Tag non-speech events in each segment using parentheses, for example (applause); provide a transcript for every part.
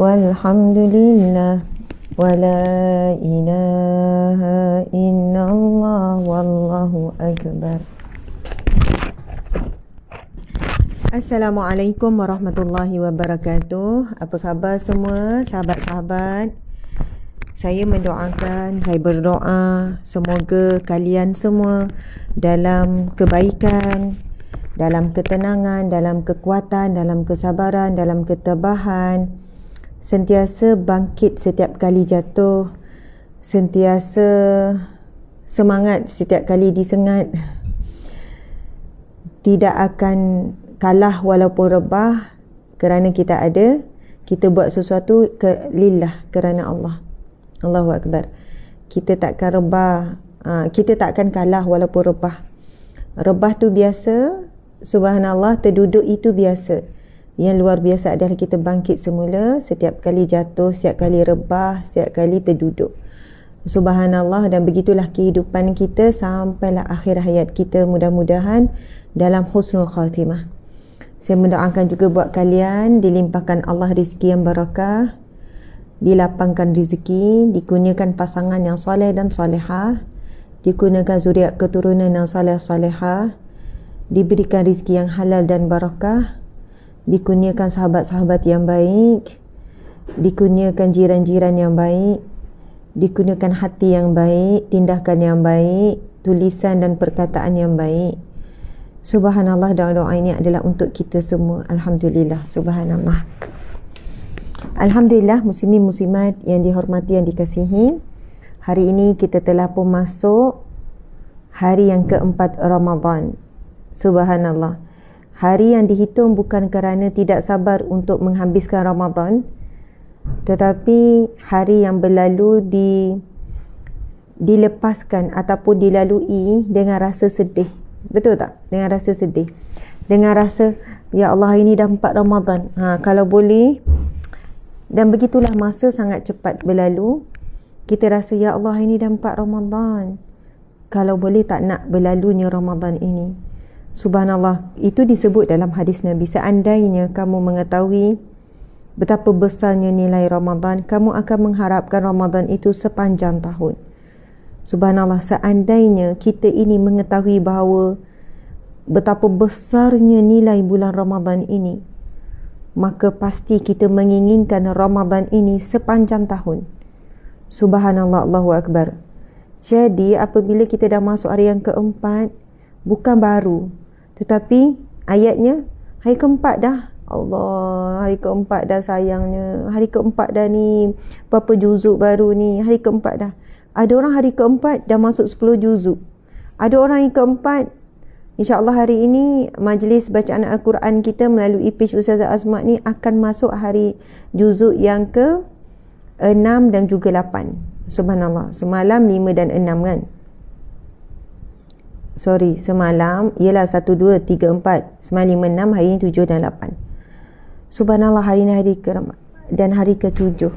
والحمد لله ولا إله إلا wallahu akbar. Assalamualaikum warahmatullahi wabarakatuh Apa khabar semua sahabat-sahabat Saya mendoakan, saya berdoa Semoga kalian semua dalam kebaikan Dalam ketenangan, dalam kekuatan, dalam kesabaran, dalam ketabahan sentiasa bangkit setiap kali jatuh, sentiasa semangat setiap kali disengat. Tidak akan kalah walaupun rebah kerana kita ada, kita buat sesuatu ke lillah kerana Allah. Allahu akbar. Kita takkan rebah, ha, kita takkan kalah walaupun rebah. Rebah tu biasa, subhanallah, terduduk itu biasa. biasa. Yang luar biasa adalah kita bangkit semula setiap kali jatuh, setiap kali rebah, setiap kali terduduk. Subhanallah dan begitulah kehidupan kita sampailah akhir hayat kita mudah-mudahan dalam husnul khatimah. Saya mendoakan juga buat kalian dilimpahkan Allah rezeki yang barakah, dilapangkan rezeki, dikurniakan pasangan yang soleh dan solehah, dikurniakan zuriat keturunan yang soleh solehah, diberikan rezeki yang halal dan barakah, dikurniakan sahabat-sahabat yang baik, dikurniakan jiran-jiran yang baik, dikurniakan hati yang baik, tindakan yang baik, tulisan dan perkataan yang baik. Subhanallah doa-doa ini adalah untuk kita semua. Alhamdulillah. Subhanallah. Alhamdulillah muslimin muslimat yang dihormati yang dikasihi. Hari ini kita telah pun masuk hari yang keempat Ramadan. Subhanallah. Subhanallah hari yang dihitung bukan kerana tidak sabar untuk menghabiskan Ramadan tetapi hari yang berlalu di dilepaskan ataupun dilalui dengan rasa sedih betul tak dengan rasa sedih dengan rasa ya Allah ini dah 4 Ramadan ha kalau boleh dan begitulah masa sangat cepat berlalu kita rasa ya Allah ini dah 4 Ramadan kalau boleh tak nak berlalunya Ramadan ini Subhanallah, itu disebut dalam hadis Nabi. Seandainya kamu mengetahui betapa besarnya nilai Ramadan, kamu akan mengharapkan Ramadan itu sepanjang tahun. Subhanallah, seandainya kita ini mengetahui bahawa betapa besarnya nilai bulan Ramadan ini, maka pasti kita menginginkan Ramadan ini sepanjang tahun. Subhanallah, Allahu Akbar. Jadi apabila kita dah masuk hari yang keempat, bukan baru tetapi ayatnya hari keempat dah Allah hari keempat dah sayangnya hari keempat dah ni berapa juzuk baru ni hari keempat dah ada orang hari keempat dah masuk 10 juzuk ada orang yang keempat insyaallah hari ini majlis bacaan al-Quran kita melalui page Ustazah Azmat ni akan masuk hari juzuk yang ke 6 dan juga 8 subhanallah semalam 5 dan 6 kan Sorry, semalam ialah 1, 2, 3, 4 Semalam 5, 6, hari ini 7 dan 8 Subhanallah hari ini hari ke Dan hari ke 7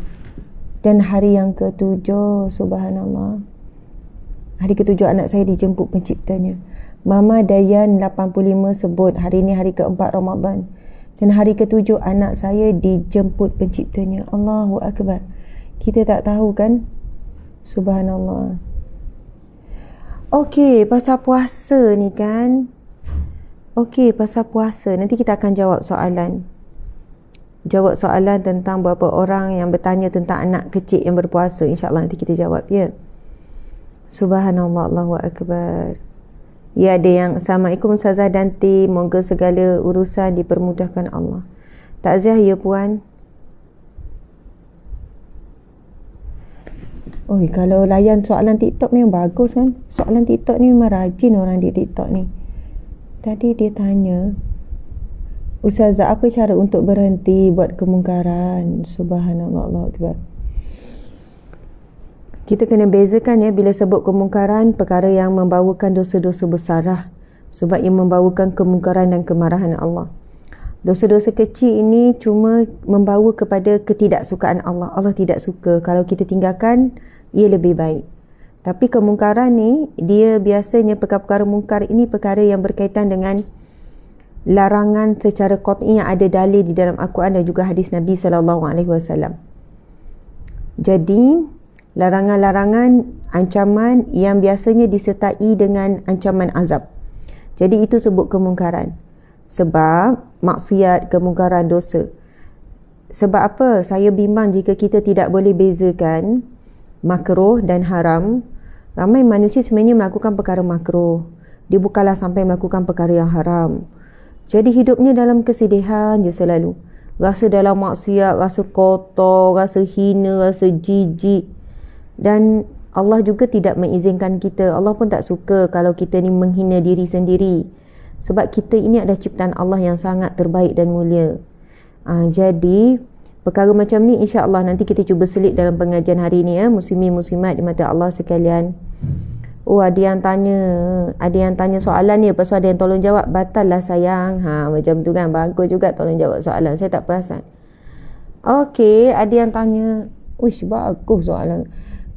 Dan hari yang ke 7 Subhanallah Hari ke 7 anak saya dijemput penciptanya Mama Dayan 85 sebut Hari ini hari ke 4 Ramadan Dan hari ke 7 anak saya dijemput penciptanya Allahu Akbar Kita tak tahu kan Subhanallah Subhanallah Okey, pasal puasa ni kan. Okey, pasal puasa. Nanti kita akan jawab soalan. Jawab soalan tentang beberapa orang yang bertanya tentang anak kecil yang berpuasa. InsyaAllah nanti kita jawab, ya. Subhanallah, wa Akbar. Ya ada yang Assalamualaikum Ustazah Danti Moga segala urusan dipermudahkan Allah Takziah ya puan Oi, kalau layan soalan TikTok memang bagus kan? Soalan TikTok ni memang rajin orang di TikTok ni. Tadi dia tanya, Ustazah, apa cara untuk berhenti buat kemungkaran? Subhanallah, Allah Akbar. Kita kena bezakan ya bila sebut kemungkaran perkara yang membawakan dosa-dosa besarah sebab ia membawakan kemungkaran dan kemarahan Allah. Dosa-dosa kecil ini cuma membawa kepada ketidaksukaan Allah. Allah tidak suka kalau kita tinggalkan ia lebih baik. Tapi kemungkaran ni, dia biasanya perkara-perkara mungkar ini perkara yang berkaitan dengan larangan secara qat'i yang ada dalil di dalam Al-Quran dan juga hadis Nabi sallallahu alaihi wasallam. Jadi, larangan-larangan ancaman yang biasanya disertai dengan ancaman azab. Jadi itu sebut kemungkaran. Sebab maksiat, kemungkaran, dosa. Sebab apa? Saya bimbang jika kita tidak boleh bezakan makruh dan haram ramai manusia sebenarnya melakukan perkara makruh dia bukanlah sampai melakukan perkara yang haram jadi hidupnya dalam kesedihan je selalu rasa dalam maksiat rasa kotor rasa hina rasa jijik dan Allah juga tidak mengizinkan kita Allah pun tak suka kalau kita ni menghina diri sendiri sebab kita ini adalah ciptaan Allah yang sangat terbaik dan mulia ha, jadi jadi perkara macam ni insya-Allah nanti kita cuba selit dalam pengajian hari ni ya muslimin muslimat di mata Allah sekalian. Oh ada yang tanya, ada yang tanya soalan ni lepas tu ada yang tolong jawab batal lah sayang. Ha macam tu kan bagus juga tolong jawab soalan. Saya tak perasan. Okey, ada yang tanya. Ush bagus soalan.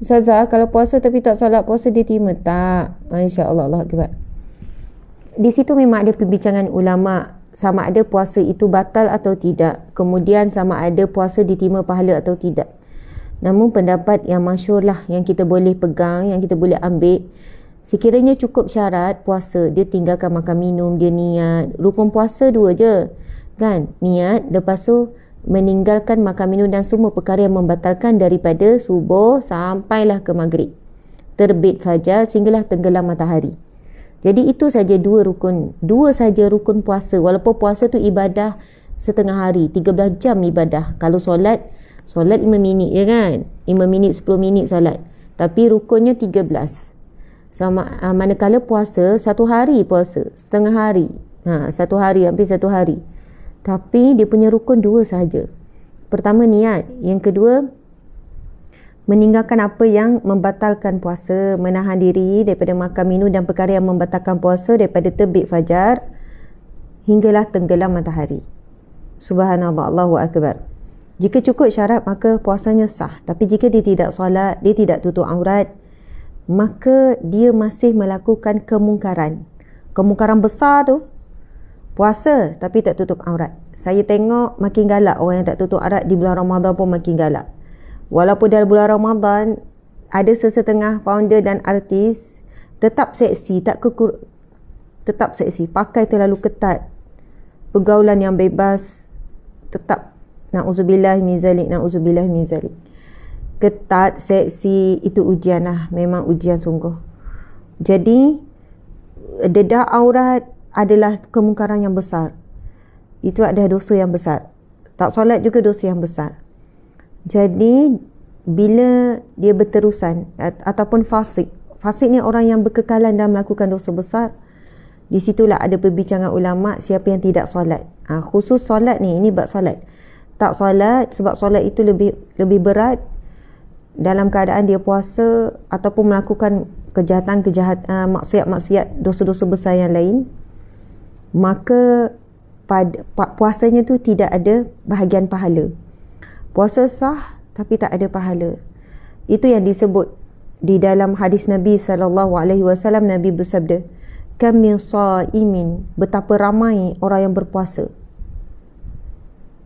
Ustazah kalau puasa tapi tak salat puasa dia terima tak? Ha, Insya-Allah Allah akibat. Di situ memang ada perbincangan ulama' sama ada puasa itu batal atau tidak kemudian sama ada puasa ditima pahala atau tidak namun pendapat yang lah yang kita boleh pegang yang kita boleh ambil sekiranya cukup syarat puasa dia tinggalkan makan minum dia niat rukun puasa dua je kan niat lepas tu meninggalkan makan minum dan semua perkara yang membatalkan daripada subuh sampailah ke maghrib terbit fajar sehinggalah tenggelam matahari jadi itu saja dua rukun, dua saja rukun puasa. Walaupun puasa tu ibadah setengah hari, 13 jam ibadah. Kalau solat, solat 5 minit je ya kan? 5 minit, 10 minit solat. Tapi rukunnya 13. Sama uh, manakala puasa satu hari puasa, setengah hari. Ha, satu hari hampir satu hari. Tapi dia punya rukun dua saja. Pertama niat, yang kedua meninggalkan apa yang membatalkan puasa, menahan diri daripada makan minum dan perkara yang membatalkan puasa daripada terbit fajar hinggalah tenggelam matahari. Subhanallah, Allahu Akbar. Jika cukup syarat, maka puasanya sah. Tapi jika dia tidak solat, dia tidak tutup aurat, maka dia masih melakukan kemungkaran. Kemungkaran besar tu, puasa tapi tak tutup aurat. Saya tengok makin galak orang yang tak tutup aurat di bulan Ramadan pun makin galak. Walaupun dalam bulan Ramadan ada sesetengah founder dan artis tetap seksi, tak kekur tetap seksi, pakai terlalu ketat. Pergaulan yang bebas tetap na'udzubillah min zalik, na'udzubillah min zalik. Ketat, seksi itu ujian lah. Memang ujian sungguh. Jadi dedah aurat adalah kemungkaran yang besar. Itu adalah dosa yang besar. Tak solat juga dosa yang besar. Jadi bila dia berterusan ataupun fasik, fasik ni orang yang berkekalan dan melakukan dosa besar. Di situlah ada perbincangan ulama siapa yang tidak solat. Ha, khusus solat ni ini bab solat. Tak solat sebab solat itu lebih lebih berat dalam keadaan dia puasa ataupun melakukan kejahatan kejahatan ha, uh, maksiat-maksiat dosa-dosa besar yang lain maka pada, puasanya tu tidak ada bahagian pahala puasa sah tapi tak ada pahala. Itu yang disebut di dalam hadis Nabi sallallahu alaihi wasallam Nabi bersabda, "Kam min sa'imin, betapa ramai orang yang berpuasa.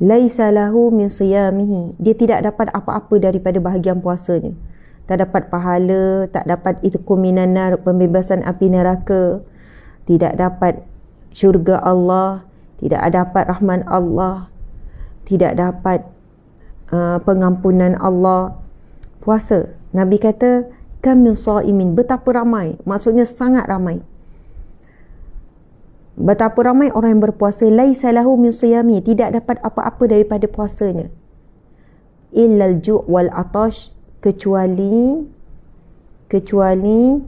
Laisa lahu min siyamihi, dia tidak dapat apa-apa daripada bahagian puasanya. Tak dapat pahala, tak dapat itu minanar, pembebasan api neraka, tidak dapat syurga Allah, tidak dapat rahman Allah, tidak dapat Uh, pengampunan Allah puasa Nabi kata kamil sa'imin betapa ramai maksudnya sangat ramai betapa ramai orang yang berpuasa laisa salahu min syami tidak dapat apa-apa daripada puasanya illal ju' wal atosh kecuali kecuali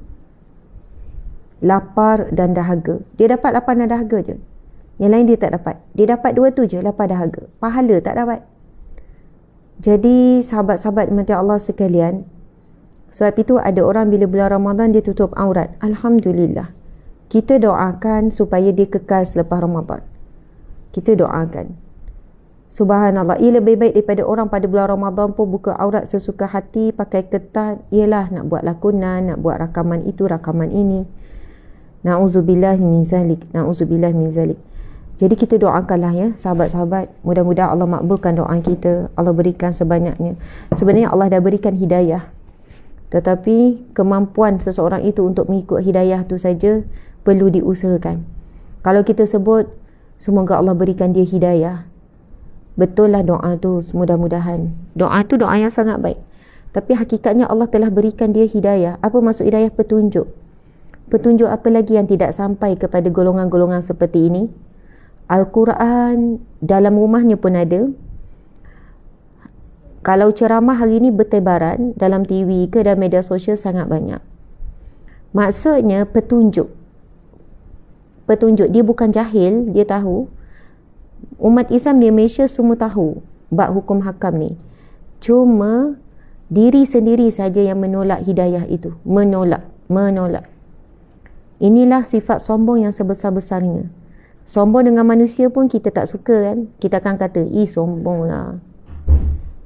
lapar dan dahaga dia dapat lapar dan dahaga je yang lain dia tak dapat dia dapat dua tu je lapar dahaga pahala tak dapat jadi sahabat-sahabat mati Allah sekalian Sebab itu ada orang bila bulan Ramadan dia tutup aurat Alhamdulillah Kita doakan supaya dia kekal selepas Ramadan Kita doakan Subhanallah Ia lebih baik daripada orang pada bulan Ramadan pun buka aurat sesuka hati Pakai ketat Ialah nak buat lakonan Nak buat rakaman itu, rakaman ini Na'udzubillah min zalik Na'udzubillah min zalik jadi kita doakanlah ya sahabat-sahabat. Mudah-mudahan Allah makbulkan doa kita. Allah berikan sebanyaknya. Sebenarnya Allah dah berikan hidayah. Tetapi kemampuan seseorang itu untuk mengikut hidayah tu saja perlu diusahakan. Kalau kita sebut semoga Allah berikan dia hidayah. betul lah doa tu mudah-mudahan. Doa tu doa yang sangat baik. Tapi hakikatnya Allah telah berikan dia hidayah. Apa maksud hidayah petunjuk? Petunjuk apa lagi yang tidak sampai kepada golongan-golongan seperti ini? Al-Quran dalam rumahnya pun ada. Kalau ceramah hari ini bertebaran dalam TV ke dalam media sosial sangat banyak. Maksudnya petunjuk. Petunjuk dia bukan jahil, dia tahu. Umat Islam di Malaysia semua tahu bak hukum hakam ni. Cuma diri sendiri saja yang menolak hidayah itu, menolak, menolak. Inilah sifat sombong yang sebesar-besarnya. Sombong dengan manusia pun kita tak suka kan. Kita akan kata, ih sombong lah.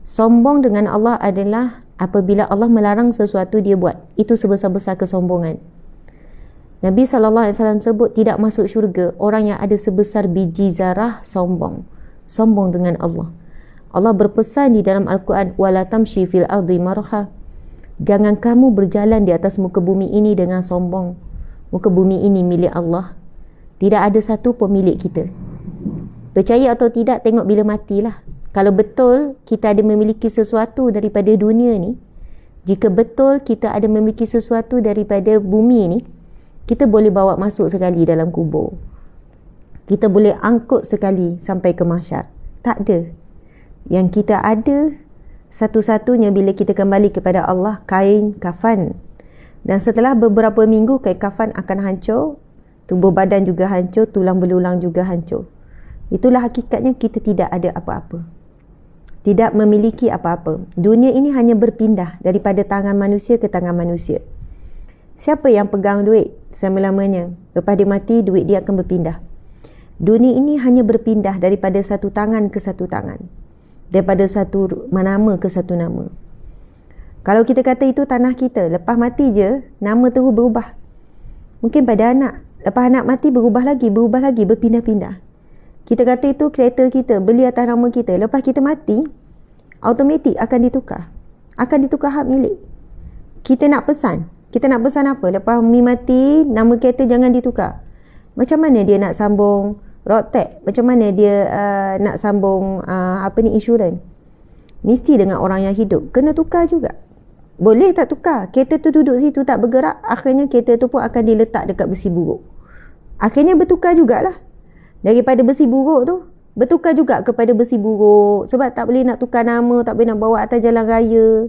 Sombong dengan Allah adalah apabila Allah melarang sesuatu dia buat. Itu sebesar-besar kesombongan. Nabi SAW sebut tidak masuk syurga orang yang ada sebesar biji zarah sombong. Sombong dengan Allah. Allah berpesan di dalam Al-Quran, وَلَا تَمْشِي فِي الْأَرْضِ مَرْحَى Jangan kamu berjalan di atas muka bumi ini dengan sombong. Muka bumi ini milik Allah. Tidak ada satu pun milik kita. Percaya atau tidak, tengok bila matilah. Kalau betul kita ada memiliki sesuatu daripada dunia ni, jika betul kita ada memiliki sesuatu daripada bumi ni, kita boleh bawa masuk sekali dalam kubur. Kita boleh angkut sekali sampai ke masyar. Tak ada. Yang kita ada satu-satunya bila kita kembali kepada Allah, kain kafan. Dan setelah beberapa minggu kain kafan akan hancur, Tumbuh badan juga hancur, tulang belulang juga hancur. Itulah hakikatnya kita tidak ada apa-apa. Tidak memiliki apa-apa. Dunia ini hanya berpindah daripada tangan manusia ke tangan manusia. Siapa yang pegang duit selama-lamanya? Lepas dia mati, duit dia akan berpindah. Dunia ini hanya berpindah daripada satu tangan ke satu tangan. Daripada satu nama ke satu nama. Kalau kita kata itu tanah kita, lepas mati je, nama tu berubah. Mungkin pada anak, Lepas anak mati berubah lagi, berubah lagi, berpindah-pindah. Kita kata itu kereta kita, beli atas nama kita. Lepas kita mati, automatik akan ditukar. Akan ditukar hak milik. Kita nak pesan. Kita nak pesan apa? Lepas mi mati, nama kereta jangan ditukar. Macam mana dia nak sambung rotek? Macam mana dia uh, nak sambung uh, apa ni insurans? Mesti dengan orang yang hidup. Kena tukar juga. Boleh tak tukar? Kereta tu duduk situ tak bergerak, akhirnya kereta tu pun akan diletak dekat besi buruk. Akhirnya bertukar jugalah. Daripada besi buruk tu. Bertukar juga kepada besi buruk. Sebab tak boleh nak tukar nama. Tak boleh nak bawa atas jalan raya.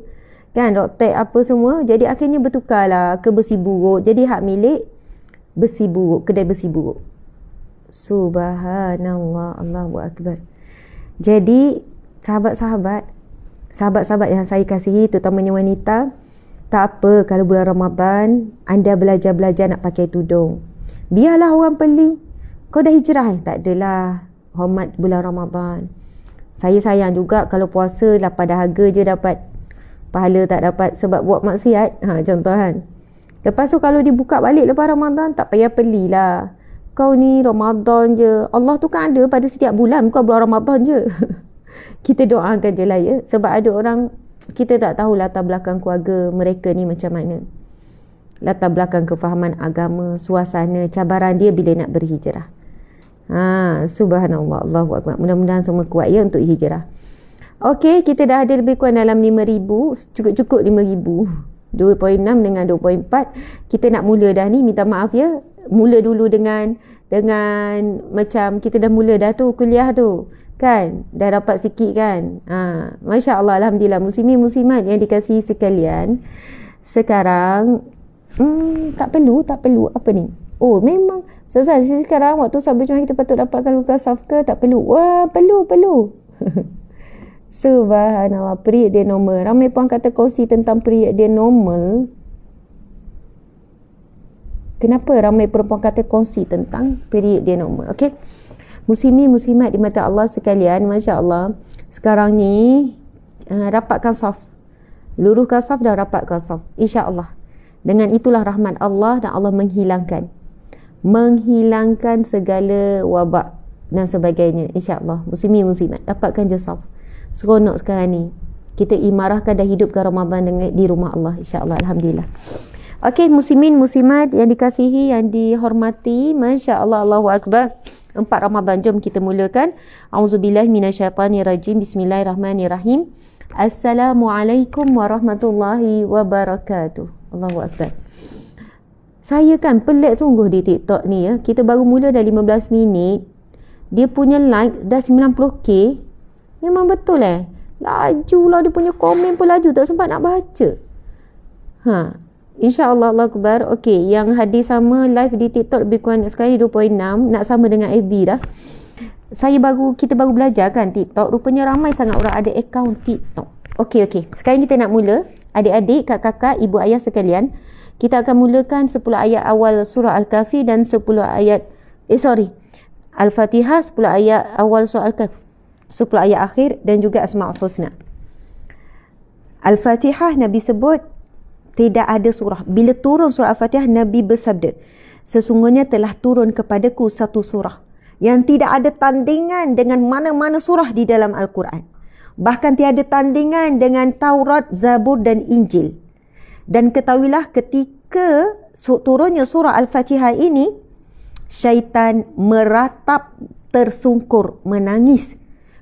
Kan doktor apa semua. Jadi akhirnya bertukarlah ke besi buruk. Jadi hak milik besi buruk. Kedai besi buruk. Subhanallah. Allah buat Akbar. Jadi sahabat-sahabat. Sahabat-sahabat yang saya kasihi. Terutamanya wanita. Tak apa kalau bulan Ramadan anda belajar-belajar nak pakai tudung. Biarlah orang beli. Kau dah hijrah eh? Tak adalah. Hormat bulan Ramadan. Saya sayang juga kalau puasa lah pada harga je dapat. Pahala tak dapat sebab buat maksiat. Ha, contoh kan. Lepas tu kalau dibuka balik lepas Ramadan tak payah belilah. Kau ni Ramadan je. Allah tu kan ada pada setiap bulan. Bukan bulan Ramadan je. (laughs) kita doakan je lah ya. Sebab ada orang kita tak tahu latar belakang keluarga mereka ni macam mana latar belakang kefahaman agama, suasana, cabaran dia bila nak berhijrah. Ha, subhanallah, Allahu akbar. Mudah-mudahan semua kuat ya untuk hijrah. Okey, kita dah ada lebih kurang dalam 5000, cukup-cukup 5000. 2.6 dengan 2.4 kita nak mula dah ni minta maaf ya mula dulu dengan dengan macam kita dah mula dah tu kuliah tu kan dah dapat sikit kan ha, masyaAllah, Alhamdulillah musim ni musimat yang dikasih sekalian sekarang Hmm, tak perlu, tak perlu. Apa ni? Oh, memang. Ustazah, sekarang waktu sabar macam kita patut dapatkan luka saf ke? Tak perlu. Wah, perlu, perlu. (laughs) Subhanallah, period dia normal. Ramai pun kata kongsi tentang period dia normal. Kenapa ramai perempuan kata kongsi tentang period dia normal? Okay. Muslimi, muslimat di mata Allah sekalian. Masya Allah. Sekarang ni, uh, rapatkan saf. Luruhkan saf dan rapatkan saf. InsyaAllah. Dengan itulah rahmat Allah dan Allah menghilangkan menghilangkan segala wabak dan sebagainya insyaallah muslimin muslimat dapatkan jasaf seronok sekarang ni kita imarahkan dan hidupkan Ramadan dengan di rumah Allah insyaallah alhamdulillah okey muslimin muslimat yang dikasihi yang dihormati masyaallah Allahu akbar empat Ramadan jom kita mulakan auzubillahi minasyaitanirrajim bismillahirrahmanirrahim assalamualaikum warahmatullahi wabarakatuh Allahu Akbar saya kan pelik sungguh di TikTok ni ya. Kita baru mula dah 15 minit. Dia punya like dah 90k. Memang betul eh. lah dia punya komen pun laju. Tak sempat nak baca. Ha. InsyaAllah Allah Akbar. Okay. Yang hadir sama live di TikTok lebih kurang sekali 2.6. Nak sama dengan FB dah. Saya baru, kita baru belajar kan TikTok. Rupanya ramai sangat orang ada account TikTok. Okay, okay. Sekarang kita nak mula adik-adik, kakak-kakak, ibu ayah sekalian, kita akan mulakan 10 ayat awal surah Al-Kahfi dan 10 ayat eh sorry. Al-Fatihah 10 ayat awal surah Al-Kahfi. 10 ayat akhir dan juga Asmaul Husna. Al-Fatihah Nabi sebut tidak ada surah. Bila turun surah Al-Fatihah Nabi bersabda, sesungguhnya telah turun kepadaku satu surah yang tidak ada tandingan dengan mana-mana surah di dalam Al-Quran bahkan tiada tandingan dengan Taurat, Zabur dan Injil. Dan ketahuilah ketika turunnya surah Al-Fatihah ini, syaitan meratap tersungkur, menangis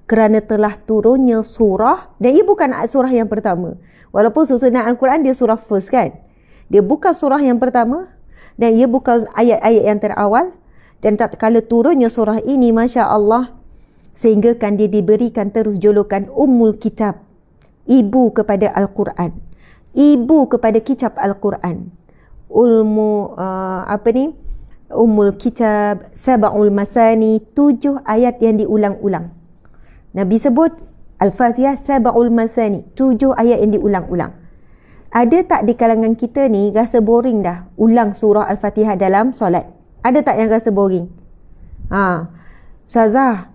kerana telah turunnya surah dan ia bukan surah yang pertama. Walaupun susunan Al-Quran dia surah first kan. Dia bukan surah yang pertama dan ia bukan ayat-ayat yang terawal dan tak kala turunnya surah ini masya-Allah sehinggakan dia diberikan terus julukan Ummul Kitab, ibu kepada Al-Quran, ibu kepada kitab Al-Quran. Ulmu uh, apa ni? Ummul Kitab, Sabaul Masani, tujuh ayat yang diulang-ulang. Nabi sebut Al-Fatihah Sabaul Masani, tujuh ayat yang diulang-ulang. Ada tak di kalangan kita ni rasa boring dah ulang surah Al-Fatihah dalam solat? Ada tak yang rasa boring? Ha. Ustazah,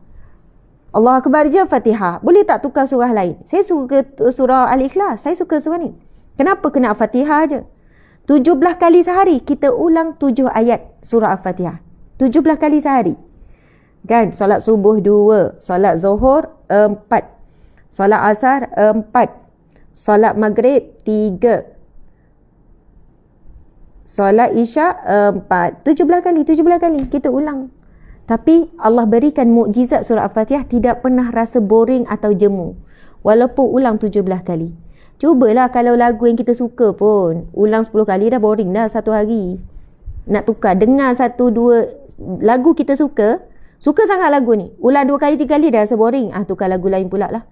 Allah Akbar je Fatihah. Boleh tak tukar surah lain? Saya suka surah Al-Ikhlas. Saya suka surah ni. Kenapa kena Fatihah je? belah kali sehari kita ulang tujuh ayat surah Al-Fatihah. belah kali sehari. Kan? Solat subuh dua, Solat zuhur empat, Solat asar empat, Solat maghrib tiga, Solat isyak Tujuh belah kali. tujuh belah kali kita ulang. Tapi Allah berikan mukjizat surah Al-Fatihah tidak pernah rasa boring atau jemu. Walaupun ulang 17 kali. Cuba lah kalau lagu yang kita suka pun. Ulang 10 kali dah boring dah satu hari. Nak tukar. Dengar satu dua lagu kita suka. Suka sangat lagu ni. Ulang dua kali tiga kali dah rasa boring. Ah, tukar lagu lain pula lah.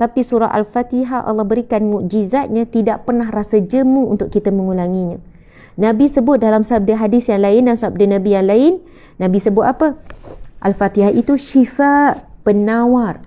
Tapi surah Al-Fatihah Allah berikan mukjizatnya tidak pernah rasa jemu untuk kita mengulanginya. Nabi sebut dalam sabda hadis yang lain dan sabda Nabi yang lain. Nabi sebut apa? Al-Fatihah itu syifa penawar.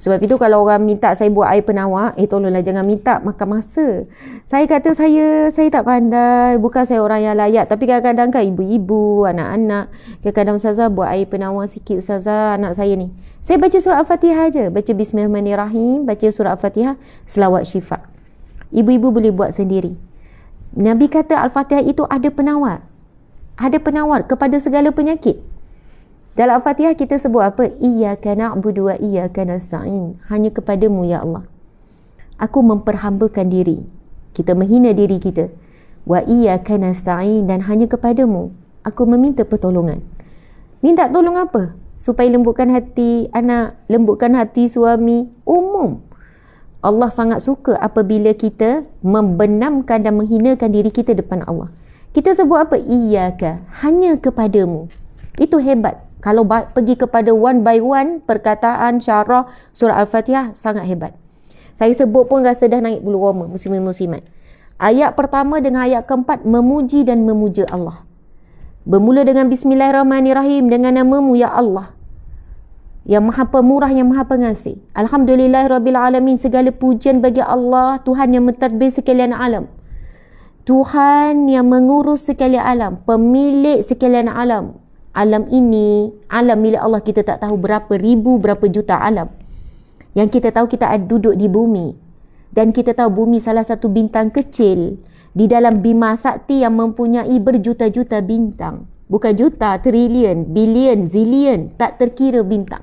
Sebab itu kalau orang minta saya buat air penawar, eh tolonglah jangan minta makan masa. Saya kata saya saya tak pandai, bukan saya orang yang layak. Tapi kadang-kadang kan ibu-ibu, anak-anak, kadang-kadang Ustazah buat air penawar sikit Ustazah anak saya ni. Saya baca surah Al-Fatihah aja, Baca Bismillahirrahmanirrahim, baca surah Al-Fatihah, selawat syifat. Ibu-ibu boleh buat sendiri. Nabi kata Al-Fatihah itu ada penawar. Ada penawar kepada segala penyakit. Dalam Al-Fatihah kita sebut apa? Iyyaka na'budu wa iyyaka nasta'in. Hanya kepadamu ya Allah. Aku memperhambakan diri. Kita menghina diri kita. Wa iyyaka nasta'in dan hanya kepadamu aku meminta pertolongan. Minta tolong apa? Supaya lembutkan hati anak, lembutkan hati suami, umum. Allah sangat suka apabila kita membenamkan dan menghinakan diri kita depan Allah. Kita sebut apa? Iyaka, hanya kepadamu. Itu hebat kalau pergi kepada one by one perkataan syarah surah al-fatihah sangat hebat saya sebut pun rasa dah naik bulu roma musim muslimat ayat pertama dengan ayat keempat memuji dan memuja Allah bermula dengan bismillahirrahmanirrahim dengan namamu ya Allah yang maha pemurah, yang maha pengasih. Alhamdulillah, Rabbil Alamin. Segala pujian bagi Allah, Tuhan yang mentadbir sekalian alam. Tuhan yang mengurus sekalian alam. Pemilik sekalian alam alam ini alam milik Allah kita tak tahu berapa ribu berapa juta alam yang kita tahu kita ada duduk di bumi dan kita tahu bumi salah satu bintang kecil di dalam bima sakti yang mempunyai berjuta-juta bintang bukan juta trilion bilion zillion tak terkira bintang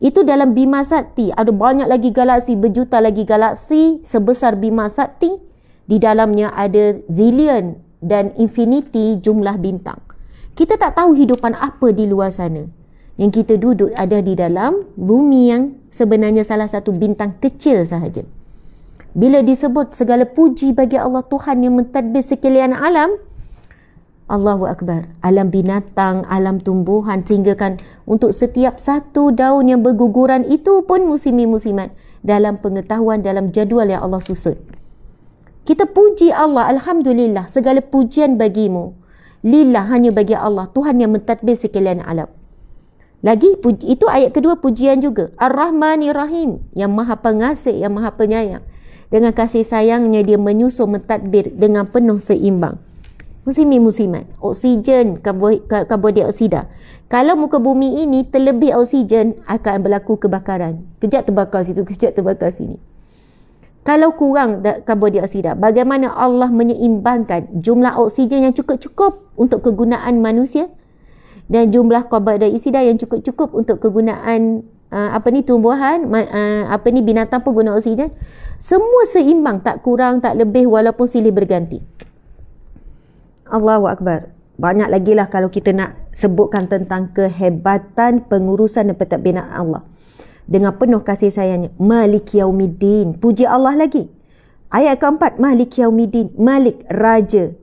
itu dalam bima sakti ada banyak lagi galaksi berjuta lagi galaksi sebesar bima sakti di dalamnya ada zillion dan infinity jumlah bintang kita tak tahu hidupan apa di luar sana. Yang kita duduk ada di dalam bumi yang sebenarnya salah satu bintang kecil sahaja. Bila disebut segala puji bagi Allah Tuhan yang mentadbir sekalian alam, Allahu Akbar. Alam binatang, alam tumbuhan tinggalkan untuk setiap satu daun yang berguguran itu pun musim-musiman dalam pengetahuan dalam jadual yang Allah susun. Kita puji Allah, Alhamdulillah, segala pujian bagimu. Lillah hanya bagi Allah Tuhan yang mentadbir sekalian alam Lagi itu ayat kedua pujian juga Ar-Rahmani Rahim Yang maha pengasih, yang maha penyayang Dengan kasih sayangnya dia menyusul mentadbir Dengan penuh seimbang Musimi musiman Oksigen, karbon dioksida Kalau muka bumi ini terlebih oksigen Akan berlaku kebakaran Kejap terbakar situ, (laughs) kejap terbakar sini kalau kurang karbon dioksida bagaimana Allah menyeimbangkan jumlah oksigen yang cukup-cukup untuk kegunaan manusia dan jumlah karbon dioksida yang cukup-cukup untuk kegunaan uh, apa ni tumbuhan uh, apa ni binatang pun guna oksigen semua seimbang tak kurang tak lebih walaupun silih berganti Allahu akbar banyak lagi lah kalau kita nak sebutkan tentang kehebatan pengurusan dan pentadbiran Allah dengan penuh kasih sayangnya maliki yaumiddin puji Allah lagi ayat keempat maliki yaumiddin malik raja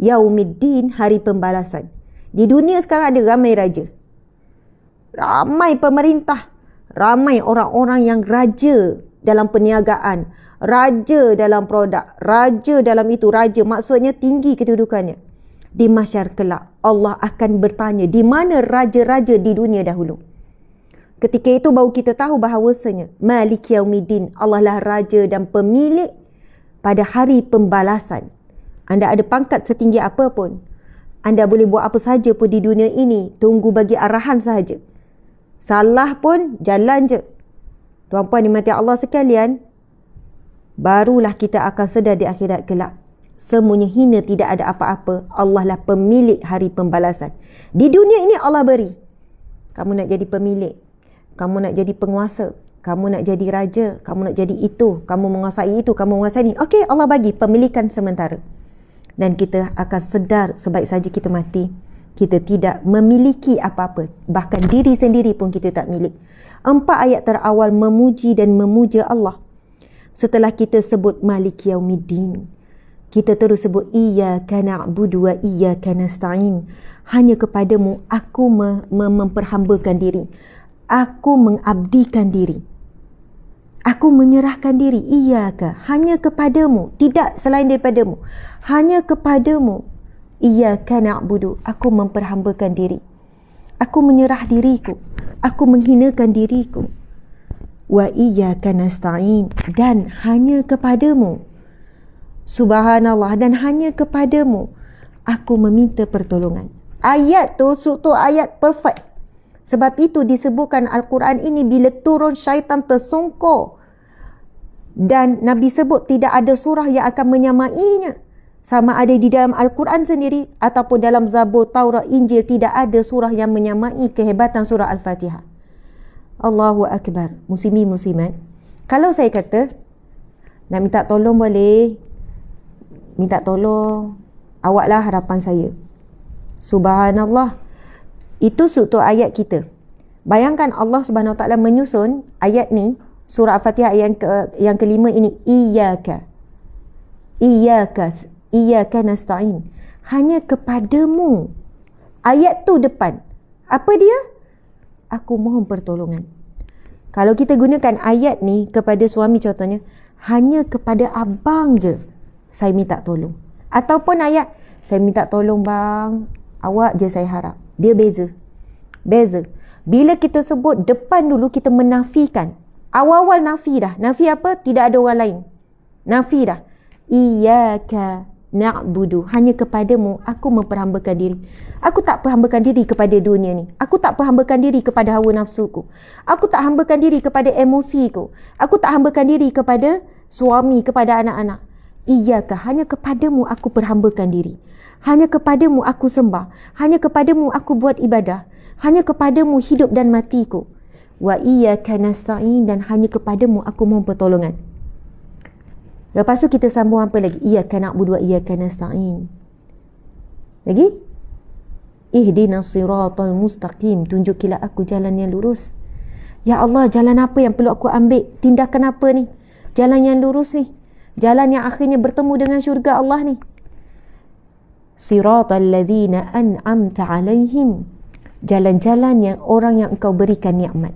yaumiddin hari pembalasan di dunia sekarang ada ramai raja ramai pemerintah ramai orang-orang yang raja dalam perniagaan raja dalam produk raja dalam itu raja maksudnya tinggi kedudukannya di masyarakat Allah akan bertanya di mana raja-raja di dunia dahulu Ketika itu baru kita tahu bahawasanya Malik Yaumidin Allah lah raja dan pemilik pada hari pembalasan. Anda ada pangkat setinggi apa pun. Anda boleh buat apa sahaja pun di dunia ini. Tunggu bagi arahan sahaja. Salah pun jalan je. Tuan-puan di mati Allah sekalian. Barulah kita akan sedar di akhirat kelak. Semuanya hina tidak ada apa-apa. Allah lah pemilik hari pembalasan. Di dunia ini Allah beri. Kamu nak jadi pemilik kamu nak jadi penguasa kamu nak jadi raja kamu nak jadi itu kamu menguasai itu kamu menguasai ni okey Allah bagi pemilikan sementara dan kita akan sedar sebaik saja kita mati kita tidak memiliki apa-apa bahkan diri sendiri pun kita tak milik empat ayat terawal memuji dan memuja Allah setelah kita sebut malik yaumiddin kita terus sebut karena na'budu wa karena stain. hanya kepadamu aku mem- memperhambakan diri aku mengabdikan diri. Aku menyerahkan diri, iya ke? Hanya kepadamu, tidak selain daripadamu. Hanya kepadamu, iya ke Nak Budu? Aku memperhambakan diri. Aku menyerah diriku. Aku menghinakan diriku. Wa iya ke nasta'in? Dan hanya kepadamu. Subhanallah, dan hanya kepadamu. Aku meminta pertolongan. Ayat tu, tu ayat perfect. Sebab itu disebutkan Al-Quran ini bila turun syaitan tersungkur. Dan Nabi sebut tidak ada surah yang akan menyamainya. Sama ada di dalam Al-Quran sendiri ataupun dalam Zabur, Taurat, Injil tidak ada surah yang menyamai kehebatan surah Al-Fatihah. Allahu Akbar. Musimi musiman. Kalau saya kata, nak minta tolong boleh? Minta tolong. Awaklah harapan saya. Subhanallah. Itu suatu ayat kita. Bayangkan Allah Subhanahu taala menyusun ayat ni, surah Al-Fatihah yang ke, yang kelima ini iyyaka. Iyyaka, iyyaka nasta'in. Hanya kepadamu. Ayat tu depan. Apa dia? Aku mohon pertolongan. Kalau kita gunakan ayat ni kepada suami contohnya, hanya kepada abang je saya minta tolong. Ataupun ayat, saya minta tolong bang, awak je saya harap. Dia beza. Beza. Bila kita sebut depan dulu kita menafikan. Awal-awal nafi dah. Nafi apa? Tidak ada orang lain. Nafi dah. Iyaka na'budu. Hanya kepadamu aku memperhambakan diri. Aku tak perhambakan diri kepada dunia ni. Aku tak perhambakan diri kepada hawa nafsu ku. Aku tak hambakan diri kepada emosi ku. Aku tak hambakan diri kepada suami, kepada anak-anak. Iyaka hanya kepadamu aku perhambakan diri. Hanya kepadamu aku sembah. Hanya kepadamu aku buat ibadah. Hanya kepadamu hidup dan matiku. Wa iya kanasta'in dan hanya kepadamu aku mohon pertolongan. Lepas tu kita sambung apa lagi? Iya kana'budu wa iya kanasta'in. Lagi? Ihdina siratul mustaqim. Tunjukilah aku jalan yang lurus. Ya Allah, jalan apa yang perlu aku ambil? Tindakan apa ni? Jalan yang lurus ni. Jalan yang akhirnya bertemu dengan syurga Allah ni siratal ladzina an'amta alaihim jalan-jalan yang orang yang engkau berikan nikmat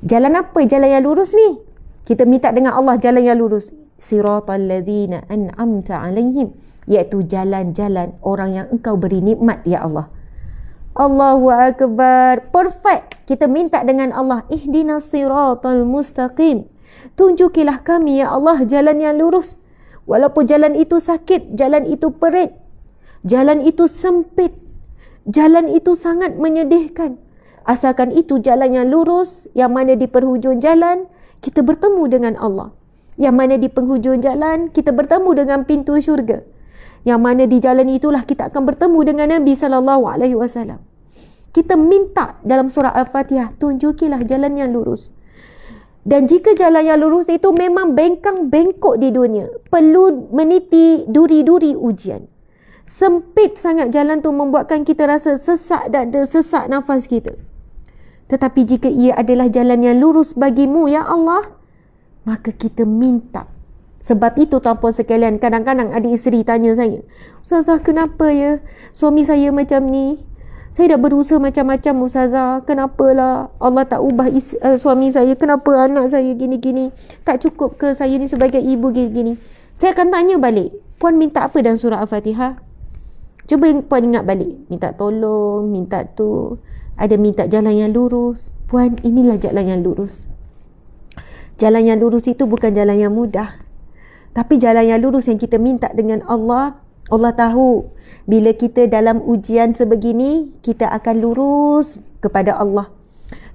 jalan apa jalan yang lurus ni kita minta dengan Allah jalan yang lurus siratal ladzina an'amta alaihim iaitu jalan-jalan orang yang engkau beri nikmat ya Allah Allahu Akbar Perfect Kita minta dengan Allah Ihdina siratul mustaqim Tunjukilah kami ya Allah jalan yang lurus Walaupun jalan itu sakit Jalan itu perit Jalan itu sempit. Jalan itu sangat menyedihkan. Asalkan itu jalan yang lurus, yang mana di penghujung jalan, kita bertemu dengan Allah. Yang mana di penghujung jalan, kita bertemu dengan pintu syurga. Yang mana di jalan itulah kita akan bertemu dengan Nabi SAW. Kita minta dalam surah Al-Fatihah, tunjukilah jalan yang lurus. Dan jika jalan yang lurus itu memang bengkang bengkok di dunia, perlu meniti duri-duri ujian sempit sangat jalan tu membuatkan kita rasa sesak dada, sesak nafas kita. Tetapi jika ia adalah jalan yang lurus bagimu, Ya Allah, maka kita minta. Sebab itu tuan sekalian, kadang-kadang ada isteri tanya saya, Ustazah kenapa ya suami saya macam ni? Saya dah berusaha macam-macam Ustazah, kenapalah Allah tak ubah is- uh, suami saya, kenapa anak saya gini-gini? Tak cukup ke saya ni sebagai ibu gini-gini? Saya akan tanya balik, puan minta apa dalam surah Al-Fatihah? Cuba puan ingat balik Minta tolong Minta tu Ada minta jalan yang lurus Puan inilah jalan yang lurus Jalan yang lurus itu bukan jalan yang mudah Tapi jalan yang lurus yang kita minta dengan Allah Allah tahu Bila kita dalam ujian sebegini Kita akan lurus kepada Allah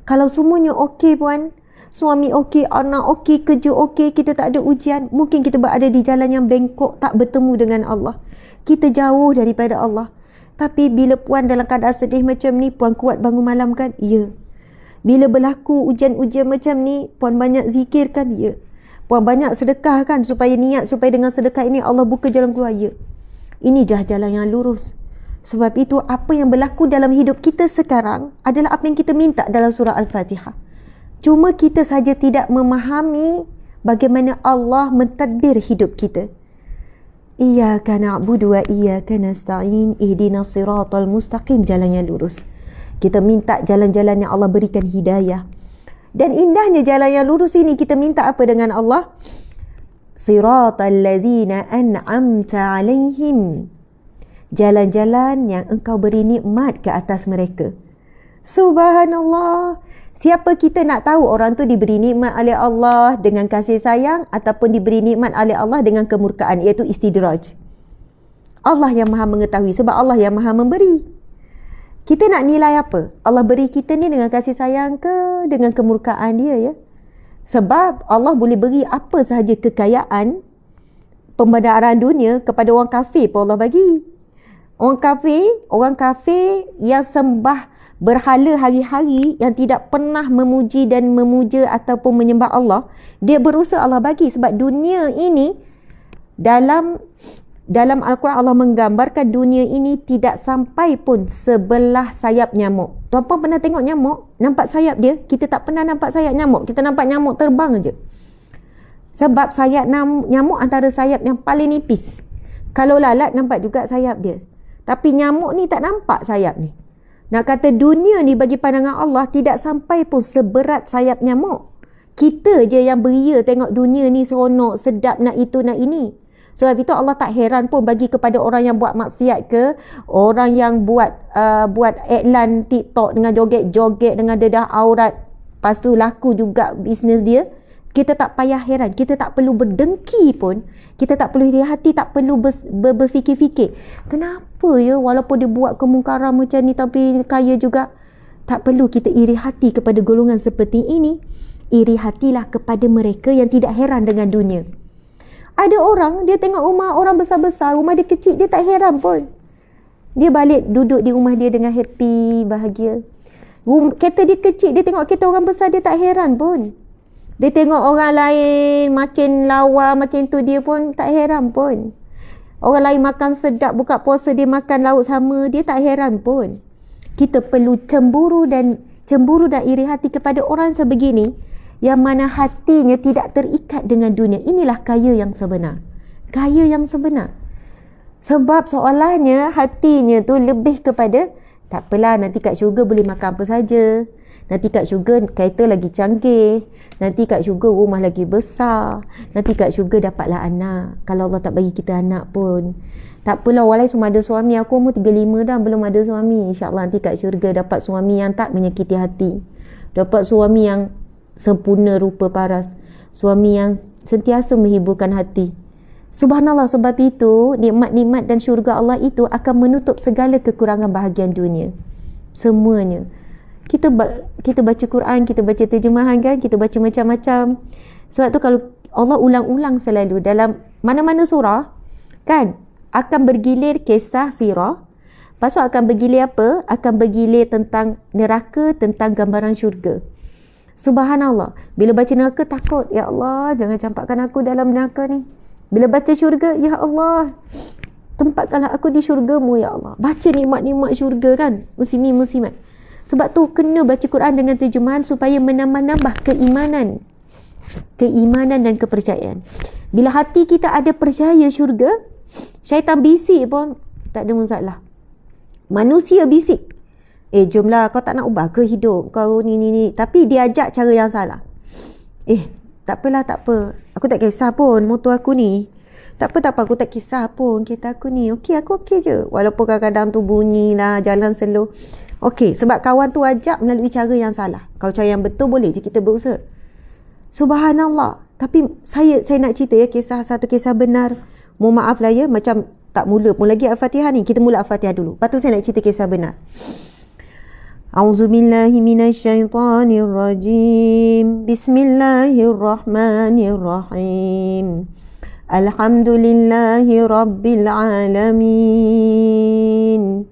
Kalau semuanya okey puan Suami okey, anak okey, kerja okey, kita tak ada ujian. Mungkin kita berada di jalan yang bengkok, tak bertemu dengan Allah kita jauh daripada Allah. Tapi bila puan dalam keadaan sedih macam ni, puan kuat bangun malam kan? Ya. Bila berlaku ujian-ujian macam ni, puan banyak zikir kan? Ya. Puan banyak sedekah kan supaya niat supaya dengan sedekah ini Allah buka jalan keluar. Ya. Ini jah jalan yang lurus. Sebab itu apa yang berlaku dalam hidup kita sekarang adalah apa yang kita minta dalam surah Al-Fatihah. Cuma kita saja tidak memahami bagaimana Allah mentadbir hidup kita. Iyyaka na'budu wa iyyaka nasta'in ihdinas Siratul mustaqim jalan yang lurus. Kita minta jalan-jalan yang Allah berikan hidayah. Dan indahnya jalan yang lurus ini kita minta apa dengan Allah? Siratal ladzina an'amta 'alaihim. Jalan-jalan yang engkau beri nikmat ke atas mereka. Subhanallah. Siapa kita nak tahu orang tu diberi nikmat oleh Allah dengan kasih sayang ataupun diberi nikmat oleh Allah dengan kemurkaan iaitu istidraj. Allah yang maha mengetahui sebab Allah yang maha memberi. Kita nak nilai apa? Allah beri kita ni dengan kasih sayang ke dengan kemurkaan dia ya? Sebab Allah boleh beri apa sahaja kekayaan pembendaharaan dunia kepada orang kafir pun Allah bagi. Orang kafir, orang kafir yang sembah berhala hari-hari yang tidak pernah memuji dan memuja ataupun menyembah Allah, dia berusaha Allah bagi sebab dunia ini dalam dalam Al-Quran Allah menggambarkan dunia ini tidak sampai pun sebelah sayap nyamuk. tuan pun pernah tengok nyamuk? Nampak sayap dia? Kita tak pernah nampak sayap nyamuk. Kita nampak nyamuk terbang je. Sebab sayap nyamuk antara sayap yang paling nipis. Kalau lalat nampak juga sayap dia. Tapi nyamuk ni tak nampak sayap ni. Nak kata dunia ni bagi pandangan Allah tidak sampai pun seberat sayap nyamuk. Kita je yang beria tengok dunia ni seronok, sedap nak itu nak ini. Sebab itu Allah tak heran pun bagi kepada orang yang buat maksiat ke, orang yang buat uh, buat iklan TikTok dengan joget-joget dengan dedah aurat, lepas tu laku juga bisnes dia kita tak payah heran kita tak perlu berdengki pun kita tak perlu hati tak perlu ber, ber, berfikir-fikir kenapa ya walaupun dia buat kemungkaran macam ni tapi kaya juga tak perlu kita iri hati kepada golongan seperti ini iri hatilah kepada mereka yang tidak heran dengan dunia ada orang dia tengok rumah orang besar-besar rumah dia kecil dia tak heran pun dia balik duduk di rumah dia dengan happy bahagia Rum, kereta dia kecil dia tengok kereta orang besar dia tak heran pun dia tengok orang lain makin lawa makin tu dia pun tak heran pun. Orang lain makan sedap buka puasa dia makan lauk sama dia tak heran pun. Kita perlu cemburu dan cemburu dan iri hati kepada orang sebegini yang mana hatinya tidak terikat dengan dunia. Inilah kaya yang sebenar. Kaya yang sebenar. Sebab soalannya hatinya tu lebih kepada tak apalah nanti kat syurga boleh makan apa saja. Nanti Kak Syurga kereta lagi canggih. Nanti Kak Syurga rumah lagi besar. Nanti Kak Syurga dapatlah anak. Kalau Allah tak bagi kita anak pun. Tak apalah walai semua ada suami. Aku umur 35 dah belum ada suami. InsyaAllah nanti Kak Syurga dapat suami yang tak menyakiti hati. Dapat suami yang sempurna rupa paras. Suami yang sentiasa menghiburkan hati. Subhanallah sebab itu nikmat-nikmat dan syurga Allah itu akan menutup segala kekurangan bahagian dunia. Semuanya kita ba- kita baca Quran, kita baca terjemahan kan, kita baca macam-macam. Sebab tu kalau Allah ulang-ulang selalu dalam mana-mana surah kan akan bergilir kisah sirah. Pasal akan bergilir apa? Akan bergilir tentang neraka, tentang gambaran syurga. Subhanallah. Bila baca neraka takut, ya Allah, jangan campakkan aku dalam neraka ni. Bila baca syurga, ya Allah, tempatkanlah aku di syurga mu, ya Allah. Baca nikmat-nikmat syurga kan, musim muslimat. Musim. Sebab tu kena baca Quran dengan terjemahan supaya menambah-nambah keimanan. Keimanan dan kepercayaan. Bila hati kita ada percaya syurga, syaitan bisik pun tak ada masalah. Manusia bisik. Eh, jomlah kau tak nak ubah ke hidup kau ni ni ni. Tapi dia ajak cara yang salah. Eh, tak apalah tak apa. Aku tak kisah pun motor aku ni. Tak apa tak apa aku tak kisah pun kereta aku ni. Okey aku okey je. Walaupun kadang-kadang tu bunyilah jalan slow. Okey, sebab kawan tu ajak melalui cara yang salah. Kau cara yang betul boleh je kita berusaha. Subhanallah. Tapi saya saya nak cerita ya kisah satu kisah benar. Mohon maaf lah ya macam tak mula pun lagi Al-Fatihah ni. Kita mula Al-Fatihah dulu. Lepas tu saya nak cerita kisah benar. A'udzubillahi minasyaitonirrajim. Bismillahirrahmanirrahim. Alhamdulillahi alamin.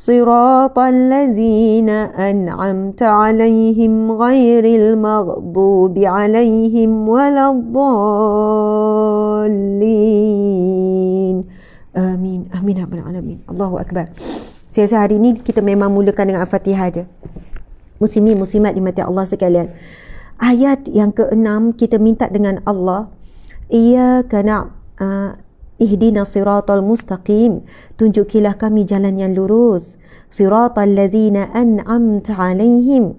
صراط الذين أنعمت عليهم غير المغضوب عليهم ولا الضالين آمين آمين رب العالمين الله أكبر سياسة hari ini kita memang mulakan dengan Al-Fatihah je Muslimin, Muslimat di mati Allah sekalian Ayat yang keenam kita minta dengan Allah Iyaka na'am Ihdina siratal mustaqim Tunjukilah kami jalan yang lurus Siratal ladhina an'amta alaihim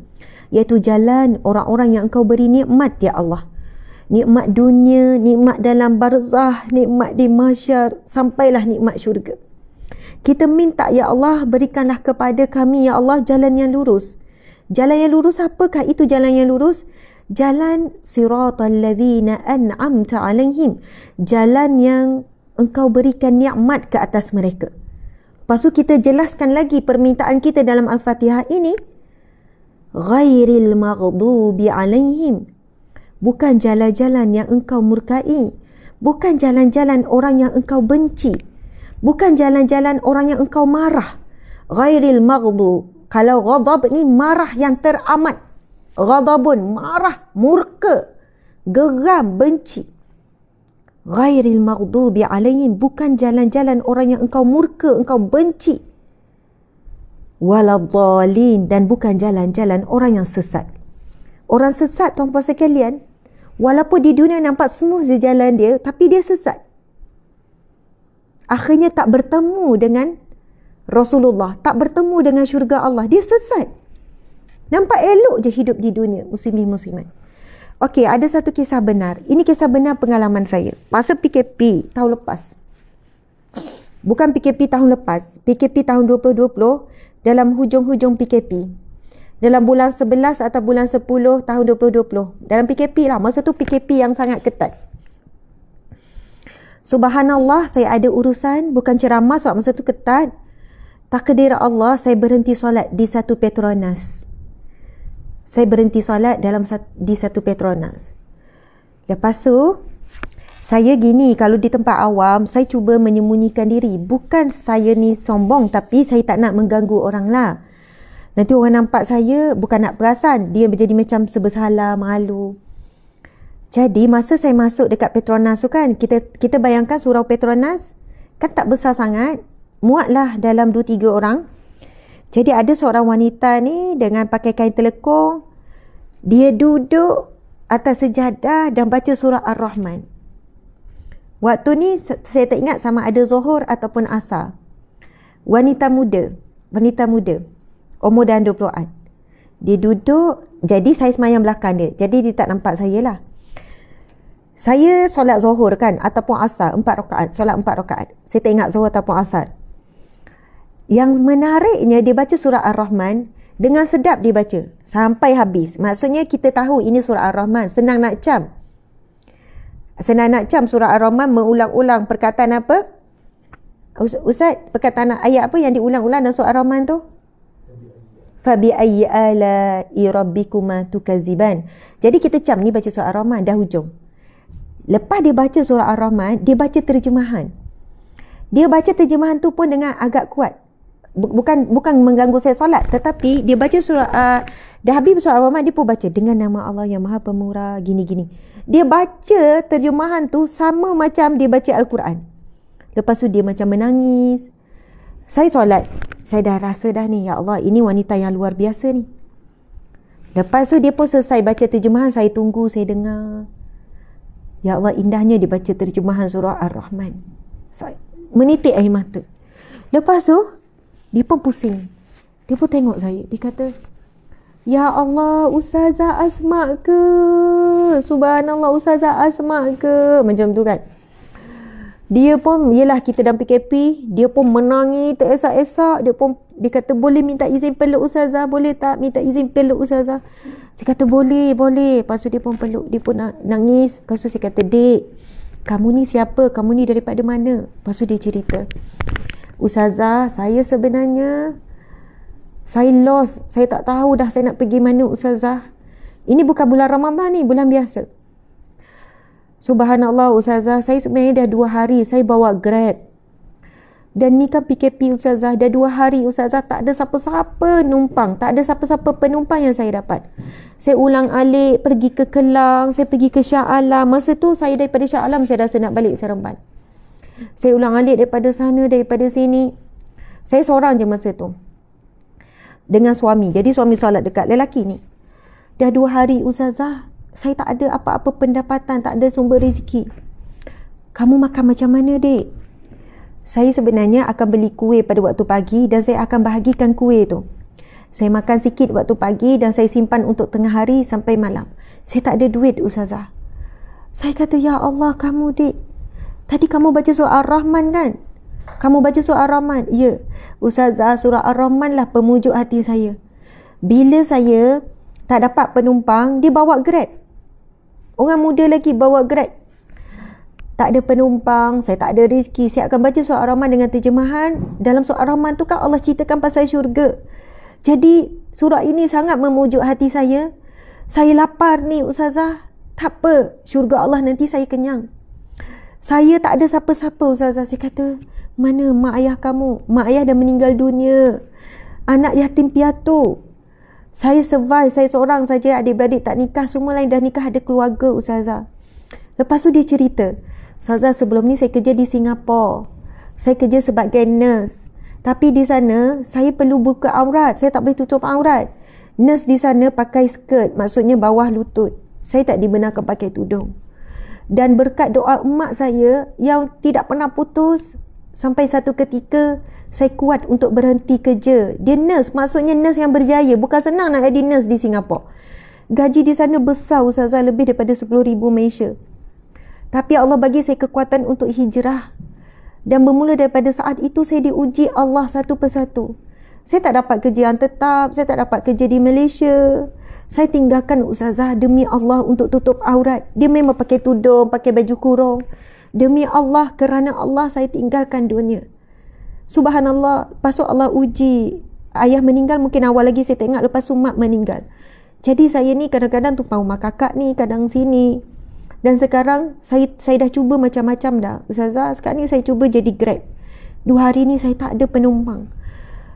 Iaitu jalan orang-orang yang engkau beri nikmat ya Allah Nikmat dunia, nikmat dalam barzah, nikmat di masyar Sampailah nikmat syurga Kita minta ya Allah berikanlah kepada kami ya Allah jalan yang lurus Jalan yang lurus apakah itu jalan yang lurus? Jalan siratal ladhina an'amta alaihim Jalan yang engkau berikan nikmat ke atas mereka. Lepas tu kita jelaskan lagi permintaan kita dalam Al-Fatihah ini. Ghairil maghdubi alaihim. Bukan jalan-jalan yang engkau murkai. Bukan jalan-jalan orang yang engkau benci. Bukan jalan-jalan orang yang engkau marah. Ghairil maghdu. Kalau ghadab ni marah yang teramat. Ghadabun marah, murka, geram, benci ghairil maghdubi alaihim bukan jalan-jalan orang yang engkau murka engkau benci waladhdallin dan bukan jalan-jalan orang yang sesat orang sesat tuan-tuan sekalian walaupun di dunia nampak smooth je jalan dia tapi dia sesat akhirnya tak bertemu dengan Rasulullah tak bertemu dengan syurga Allah dia sesat nampak elok je hidup di dunia muslimin muslimat Okey, ada satu kisah benar. Ini kisah benar pengalaman saya. Pasal PKP tahun lepas. Bukan PKP tahun lepas. PKP tahun 2020 dalam hujung-hujung PKP. Dalam bulan 11 atau bulan 10 tahun 2020. Dalam PKP lah. Masa tu PKP yang sangat ketat. Subhanallah, saya ada urusan. Bukan ceramah sebab masa tu ketat. Takdir Allah, saya berhenti solat di satu Petronas saya berhenti solat dalam di satu Petronas. Lepas tu, saya gini kalau di tempat awam, saya cuba menyembunyikan diri. Bukan saya ni sombong tapi saya tak nak mengganggu orang lah. Nanti orang nampak saya bukan nak perasan, dia menjadi macam sebesalah, malu. Jadi masa saya masuk dekat Petronas tu kan, kita kita bayangkan surau Petronas kan tak besar sangat. Muatlah dalam 2-3 orang. Jadi ada seorang wanita ni dengan pakai kain telekong. Dia duduk atas sejadah dan baca surah Ar-Rahman. Waktu ni saya tak ingat sama ada zuhur ataupun asar. Wanita muda. Wanita muda. Umur dan 20-an. Dia duduk. Jadi saya semayang belakang dia. Jadi dia tak nampak saya lah. Saya solat zuhur kan ataupun asar empat rakaat. Solat empat rakaat. Saya tak ingat zuhur ataupun asar yang menariknya dia baca surah Ar-Rahman dengan sedap dia baca sampai habis. Maksudnya kita tahu ini surah Ar-Rahman, senang nak cam. Senang nak cam surah Ar-Rahman mengulang-ulang perkataan apa? Ustaz, perkataan ayat apa yang diulang-ulang dalam surah Ar-Rahman tu? Fabi ayyi ala rabbikuma tukaziban. Jadi kita cam ni baca surah Ar-Rahman dah hujung. Lepas dia baca surah Ar-Rahman, dia baca terjemahan. Dia baca terjemahan tu pun dengan agak kuat bukan bukan mengganggu saya solat tetapi dia baca surah uh, dah habis surah Al-Rahman dia pun baca dengan nama Allah yang Maha Pemurah gini gini. Dia baca terjemahan tu sama macam dia baca Al-Quran. Lepas tu dia macam menangis. Saya solat. Saya dah rasa dah ni ya Allah ini wanita yang luar biasa ni. Lepas tu dia pun selesai baca terjemahan saya tunggu saya dengar. Ya Allah indahnya dia baca terjemahan surah Ar-Rahman. Saya menitik air mata. Lepas tu dia pun pusing. Dia pun tengok saya. Dia kata, Ya Allah, Ustazah Asma ke? Subhanallah, Ustazah Asma ke? Macam tu kan. Dia pun, yelah kita dalam PKP, dia pun menangi tak esak-esak. Dia pun, dia kata boleh minta izin peluk Ustazah, boleh tak minta izin peluk Ustazah? Saya kata boleh, boleh. Lepas tu dia pun peluk, dia pun nangis. Lepas tu saya kata, dek, kamu ni siapa? Kamu ni daripada mana? Lepas tu dia cerita. Ustazah, saya sebenarnya saya lost, saya tak tahu dah saya nak pergi mana Ustazah. Ini bukan bulan Ramadan ni, bulan biasa. Subhanallah Ustazah, saya sebenarnya dah dua hari saya bawa grab. Dan ni kan PKP Ustazah, dah dua hari Ustazah tak ada siapa-siapa numpang, tak ada siapa-siapa penumpang yang saya dapat. Saya ulang alik, pergi ke Kelang, saya pergi ke Shah Alam. Masa tu saya daripada Shah Alam, saya rasa nak balik saya Saya, saya ulang alik daripada sana daripada sini saya seorang je masa tu dengan suami jadi suami solat dekat lelaki ni dah dua hari Ustazah saya tak ada apa-apa pendapatan tak ada sumber rezeki kamu makan macam mana dek saya sebenarnya akan beli kuih pada waktu pagi dan saya akan bahagikan kuih tu saya makan sikit waktu pagi dan saya simpan untuk tengah hari sampai malam saya tak ada duit Ustazah saya kata, Ya Allah, kamu dek. Tadi kamu baca surah Ar-Rahman kan? Kamu baca surah Ar-Rahman? Ya. Ustazah surah Ar-Rahman lah pemujuk hati saya. Bila saya tak dapat penumpang, dia bawa grab. Orang muda lagi bawa grab. Tak ada penumpang, saya tak ada rezeki. Saya akan baca surah Ar-Rahman dengan terjemahan. Dalam surah Ar-Rahman tu kan Allah ceritakan pasal syurga. Jadi surah ini sangat memujuk hati saya. Saya lapar ni Ustazah. Tak apa, syurga Allah nanti saya kenyang. Saya tak ada siapa-siapa Ustazah. Saya kata, mana mak ayah kamu? Mak ayah dah meninggal dunia. Anak yatim piatu. Saya survive, saya seorang saja adik-beradik tak nikah. Semua lain dah nikah ada keluarga Ustazah. Lepas tu dia cerita, Ustazah sebelum ni saya kerja di Singapura. Saya kerja sebagai nurse. Tapi di sana, saya perlu buka aurat. Saya tak boleh tutup aurat. Nurse di sana pakai skirt, maksudnya bawah lutut. Saya tak dibenarkan pakai tudung dan berkat doa emak saya yang tidak pernah putus sampai satu ketika saya kuat untuk berhenti kerja. Dia nurse, maksudnya nurse yang berjaya. Bukan senang nak jadi nurse di Singapura. Gaji di sana besar usaha lebih daripada 10,000 Malaysia. Tapi Allah bagi saya kekuatan untuk hijrah. Dan bermula daripada saat itu saya diuji Allah satu persatu. Saya tak dapat kerja yang tetap, saya tak dapat kerja di Malaysia saya tinggalkan ustazah demi Allah untuk tutup aurat. Dia memang pakai tudung, pakai baju kurung. Demi Allah, kerana Allah saya tinggalkan dunia. Subhanallah, lepas tu Allah uji. Ayah meninggal mungkin awal lagi saya tengok lepas tu mak meninggal. Jadi saya ni kadang-kadang tumpah rumah kakak ni, kadang sini. Dan sekarang saya saya dah cuba macam-macam dah. Ustazah, sekarang ni saya cuba jadi grab. Dua hari ni saya tak ada penumpang.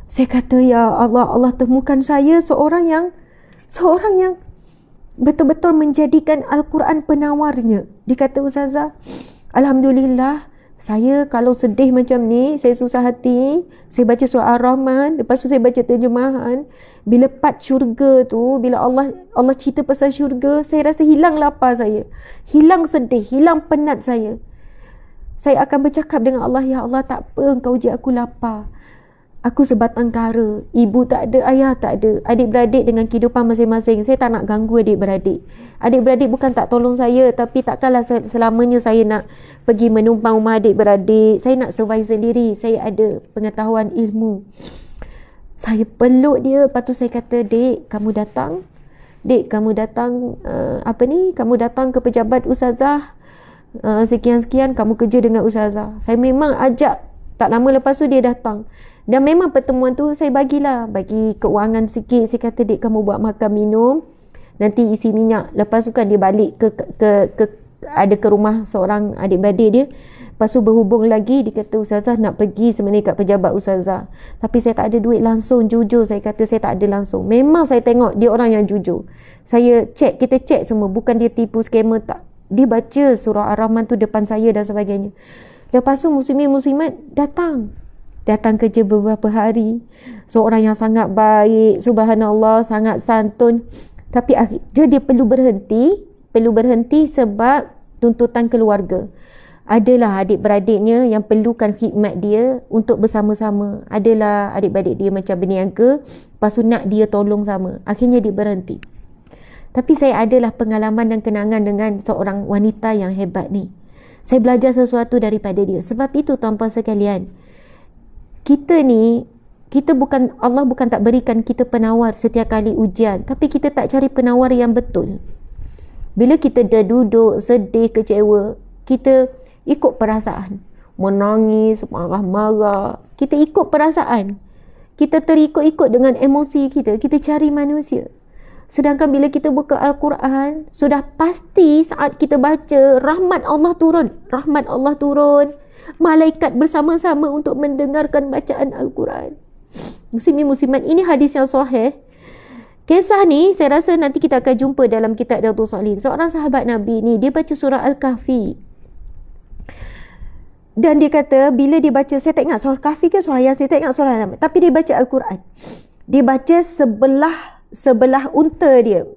Saya kata, Ya Allah, Allah temukan saya seorang yang seorang yang betul-betul menjadikan Al-Quran penawarnya. Dia kata Ustazah, Alhamdulillah, saya kalau sedih macam ni, saya susah hati, saya baca surah Ar-Rahman, lepas tu saya baca terjemahan, bila part syurga tu, bila Allah Allah cerita pasal syurga, saya rasa hilang lapar saya. Hilang sedih, hilang penat saya. Saya akan bercakap dengan Allah, Ya Allah, tak apa, engkau uji aku lapar. Aku sebatang kara. Ibu tak ada, ayah tak ada. Adik-beradik dengan kehidupan masing-masing. Saya tak nak ganggu adik-beradik. Adik-beradik bukan tak tolong saya. Tapi takkanlah selamanya saya nak pergi menumpang rumah adik-beradik. Saya nak survive sendiri. Saya ada pengetahuan ilmu. Saya peluk dia. Lepas tu saya kata, Dek, kamu datang. Dek, kamu datang. Uh, apa ni? Kamu datang ke pejabat usazah. Eh, sekian-sekian, kamu kerja dengan usazah. Saya memang ajak. Tak lama lepas tu Dia datang. Dan memang pertemuan tu saya bagilah. Bagi keuangan sikit. Saya kata dek kamu buat makan minum. Nanti isi minyak. Lepas tu kan dia balik ke, ke, ke, ke ada ke rumah seorang adik-beradik dia. Lepas tu berhubung lagi. Dia kata Ustazah nak pergi sebenarnya kat pejabat Ustazah. Tapi saya tak ada duit langsung. Jujur saya kata saya tak ada langsung. Memang saya tengok dia orang yang jujur. Saya cek Kita cek semua. Bukan dia tipu skamer tak. Dia baca surah Ar-Rahman tu depan saya dan sebagainya. Lepas tu muslimin-muslimat datang datang kerja beberapa hari. Seorang yang sangat baik, subhanallah, sangat santun. Tapi dia, dia perlu berhenti, perlu berhenti sebab tuntutan keluarga. Adalah adik-beradiknya yang perlukan khidmat dia untuk bersama-sama. Adalah adik-beradik dia macam berniaga, lepas tu nak dia tolong sama. Akhirnya dia berhenti. Tapi saya adalah pengalaman dan kenangan dengan seorang wanita yang hebat ni. Saya belajar sesuatu daripada dia. Sebab itu tuan sekalian, kita ni kita bukan Allah bukan tak berikan kita penawar setiap kali ujian tapi kita tak cari penawar yang betul bila kita dah duduk sedih kecewa kita ikut perasaan menangis marah-marah kita ikut perasaan kita terikut-ikut dengan emosi kita kita cari manusia sedangkan bila kita buka al-Quran sudah pasti saat kita baca rahmat Allah turun rahmat Allah turun malaikat bersama-sama untuk mendengarkan bacaan Al-Quran. Musim ini musiman ini hadis yang sahih. Kisah ni saya rasa nanti kita akan jumpa dalam kitab Datuk Salin. Seorang sahabat Nabi ni dia baca surah Al-Kahfi. Dan dia kata bila dia baca, saya tak ingat surah Al-Kahfi ke surah Yasin, saya tak ingat surah al Tapi dia baca Al-Quran. Dia baca sebelah sebelah unta dia.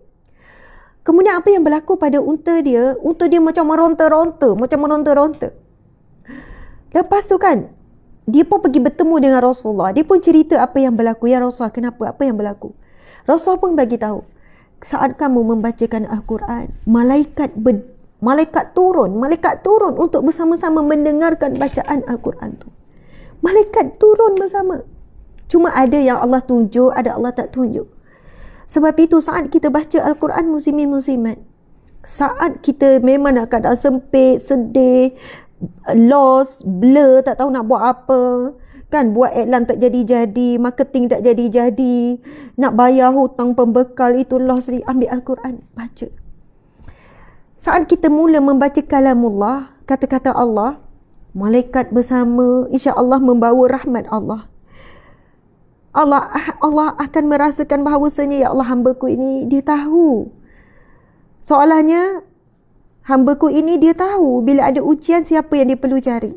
Kemudian apa yang berlaku pada unta dia, unta dia macam meronta-ronta, macam meronta-ronta. Lepas tu kan dia pun pergi bertemu dengan Rasulullah. Dia pun cerita apa yang berlaku. Ya Rasulullah, kenapa? Apa yang berlaku? Rasulullah pun bagi tahu. Saat kamu membacakan Al-Quran, malaikat ber, malaikat turun, malaikat turun untuk bersama-sama mendengarkan bacaan Al-Quran tu. Malaikat turun bersama. Cuma ada yang Allah tunjuk, ada Allah tak tunjuk. Sebab itu saat kita baca Al-Quran muslimin muslimat, saat kita memang nak kadang sempit, sedih, lost, blur, tak tahu nak buat apa. Kan buat iklan tak jadi-jadi, marketing tak jadi-jadi. Nak bayar hutang pembekal itu lost sendiri. Ambil Al-Quran, baca. Saat kita mula membaca kalamullah, kata-kata Allah, malaikat bersama insya-Allah membawa rahmat Allah. Allah Allah akan merasakan bahawasanya ya Allah hamba ku ini dia tahu. Soalannya Hamba ku ini dia tahu bila ada ujian siapa yang dia perlu cari.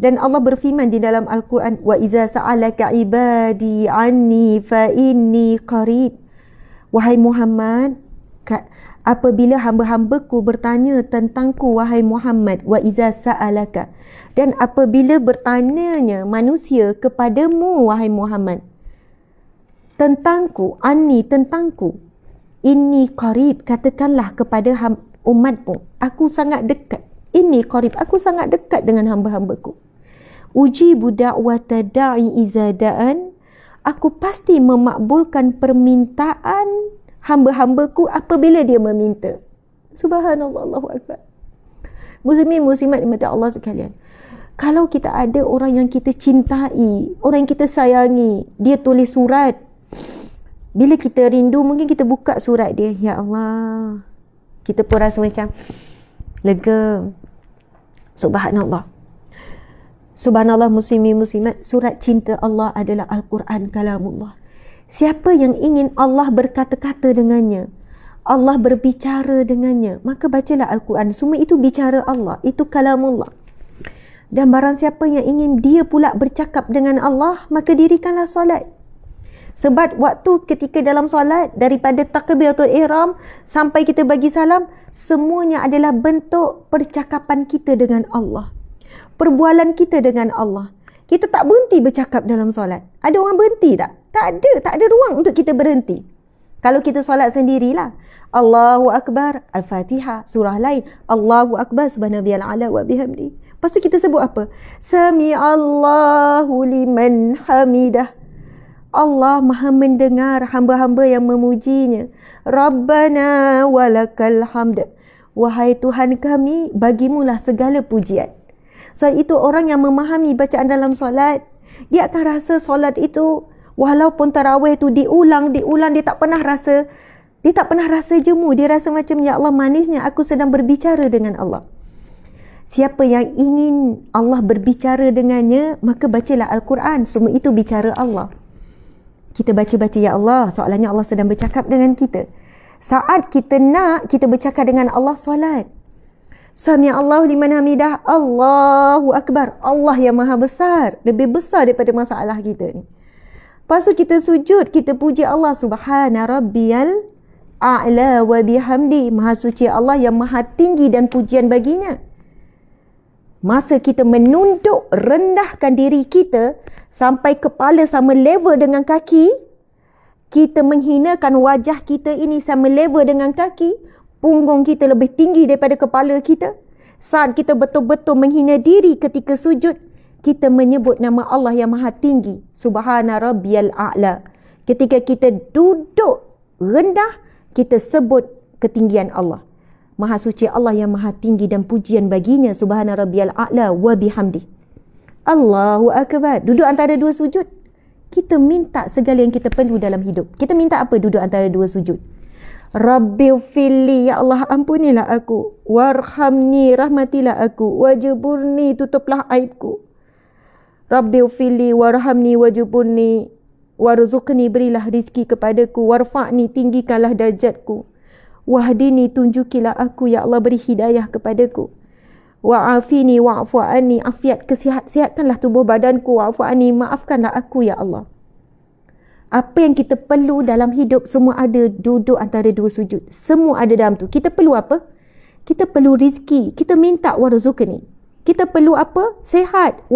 Dan Allah berfirman di dalam Al-Quran, Wa iza sa'alaka ibadi anni fa inni qarib. Wahai Muhammad, apabila hamba hamba ku bertanya tentang ku, wahai Muhammad, wa iza sa'alaka. Dan apabila bertanyanya manusia kepadamu, wahai Muhammad, tentangku, anni, tentangku, ini qarib, katakanlah kepada hamba, umatmu. Aku sangat dekat. Ini korib. Aku sangat dekat dengan hamba-hambaku. Uji budak watada'i izada'an. Aku pasti memakbulkan permintaan hamba-hambaku apabila dia meminta. Subhanallah, Allahu Akbar. Muslimin, muslimat, imati Allah sekalian. Kalau kita ada orang yang kita cintai, orang yang kita sayangi, dia tulis surat. Bila kita rindu, mungkin kita buka surat dia. Ya Allah, kita pun rasa macam lega subhanallah subhanallah muslimi muslimat surat cinta Allah adalah Al-Quran kalamullah siapa yang ingin Allah berkata-kata dengannya Allah berbicara dengannya maka bacalah Al-Quran semua itu bicara Allah itu kalamullah dan barang siapa yang ingin dia pula bercakap dengan Allah, maka dirikanlah solat. Sebab waktu ketika dalam solat daripada atau ihram sampai kita bagi salam semuanya adalah bentuk percakapan kita dengan Allah. Perbualan kita dengan Allah. Kita tak berhenti bercakap dalam solat. Ada orang berhenti tak? Tak ada, tak ada ruang untuk kita berhenti. Kalau kita solat sendirilah. Allahu Akbar, Al-Fatihah, surah lain. Allahu Akbar, Subhanallah, Ala wa bihamdi. Lepas kita sebut apa? Sami Allahu liman hamidah. Allah maha mendengar hamba-hamba yang memujinya. Rabbana walakal hamd. Wahai Tuhan kami, bagimulah segala pujian. Sebab itu orang yang memahami bacaan dalam solat, dia akan rasa solat itu walaupun tarawih itu diulang, diulang, dia tak pernah rasa dia tak pernah rasa jemu. Dia rasa macam, Ya Allah manisnya aku sedang berbicara dengan Allah. Siapa yang ingin Allah berbicara dengannya, maka bacalah Al-Quran. Semua itu bicara Allah kita baca-baca ya Allah soalannya Allah sedang bercakap dengan kita saat kita nak kita bercakap dengan Allah solat sami Allahu liman hamidah Allahu akbar Allah yang maha besar lebih besar daripada masalah kita ni lepas tu kita sujud kita puji Allah subhana rabbiyal a'la wa bihamdi maha suci Allah yang maha tinggi dan pujian baginya masa kita menunduk rendahkan diri kita sampai kepala sama level dengan kaki, kita menghinakan wajah kita ini sama level dengan kaki, punggung kita lebih tinggi daripada kepala kita, saat kita betul-betul menghina diri ketika sujud, kita menyebut nama Allah yang maha tinggi, Subhana Rabbiyal A'la. Ketika kita duduk rendah, kita sebut ketinggian Allah. Maha suci Allah yang maha tinggi dan pujian baginya Subhana Rabbiyal A'la wa bihamdi Allahu Akbar Duduk antara dua sujud Kita minta segala yang kita perlu dalam hidup Kita minta apa duduk antara dua sujud Rabbil fili ya Allah ampunilah aku warhamni rahmatilah aku wajiburni tutuplah aibku Rabbil fili warhamni wajiburni warzuqni berilah rizki kepadaku warfa'ni tinggikanlah darjatku Wahdini tunjukilah aku ya Allah beri hidayah kepadaku. Wa'afini wa'fu anni afiat kesihat-sihatkanlah tubuh badanku wa'fu maafkanlah aku ya Allah. Apa yang kita perlu dalam hidup semua ada duduk antara dua sujud. Semua ada dalam tu. Kita perlu apa? Kita perlu rezeki. Kita minta warzuqni. Kita perlu apa? Sehat.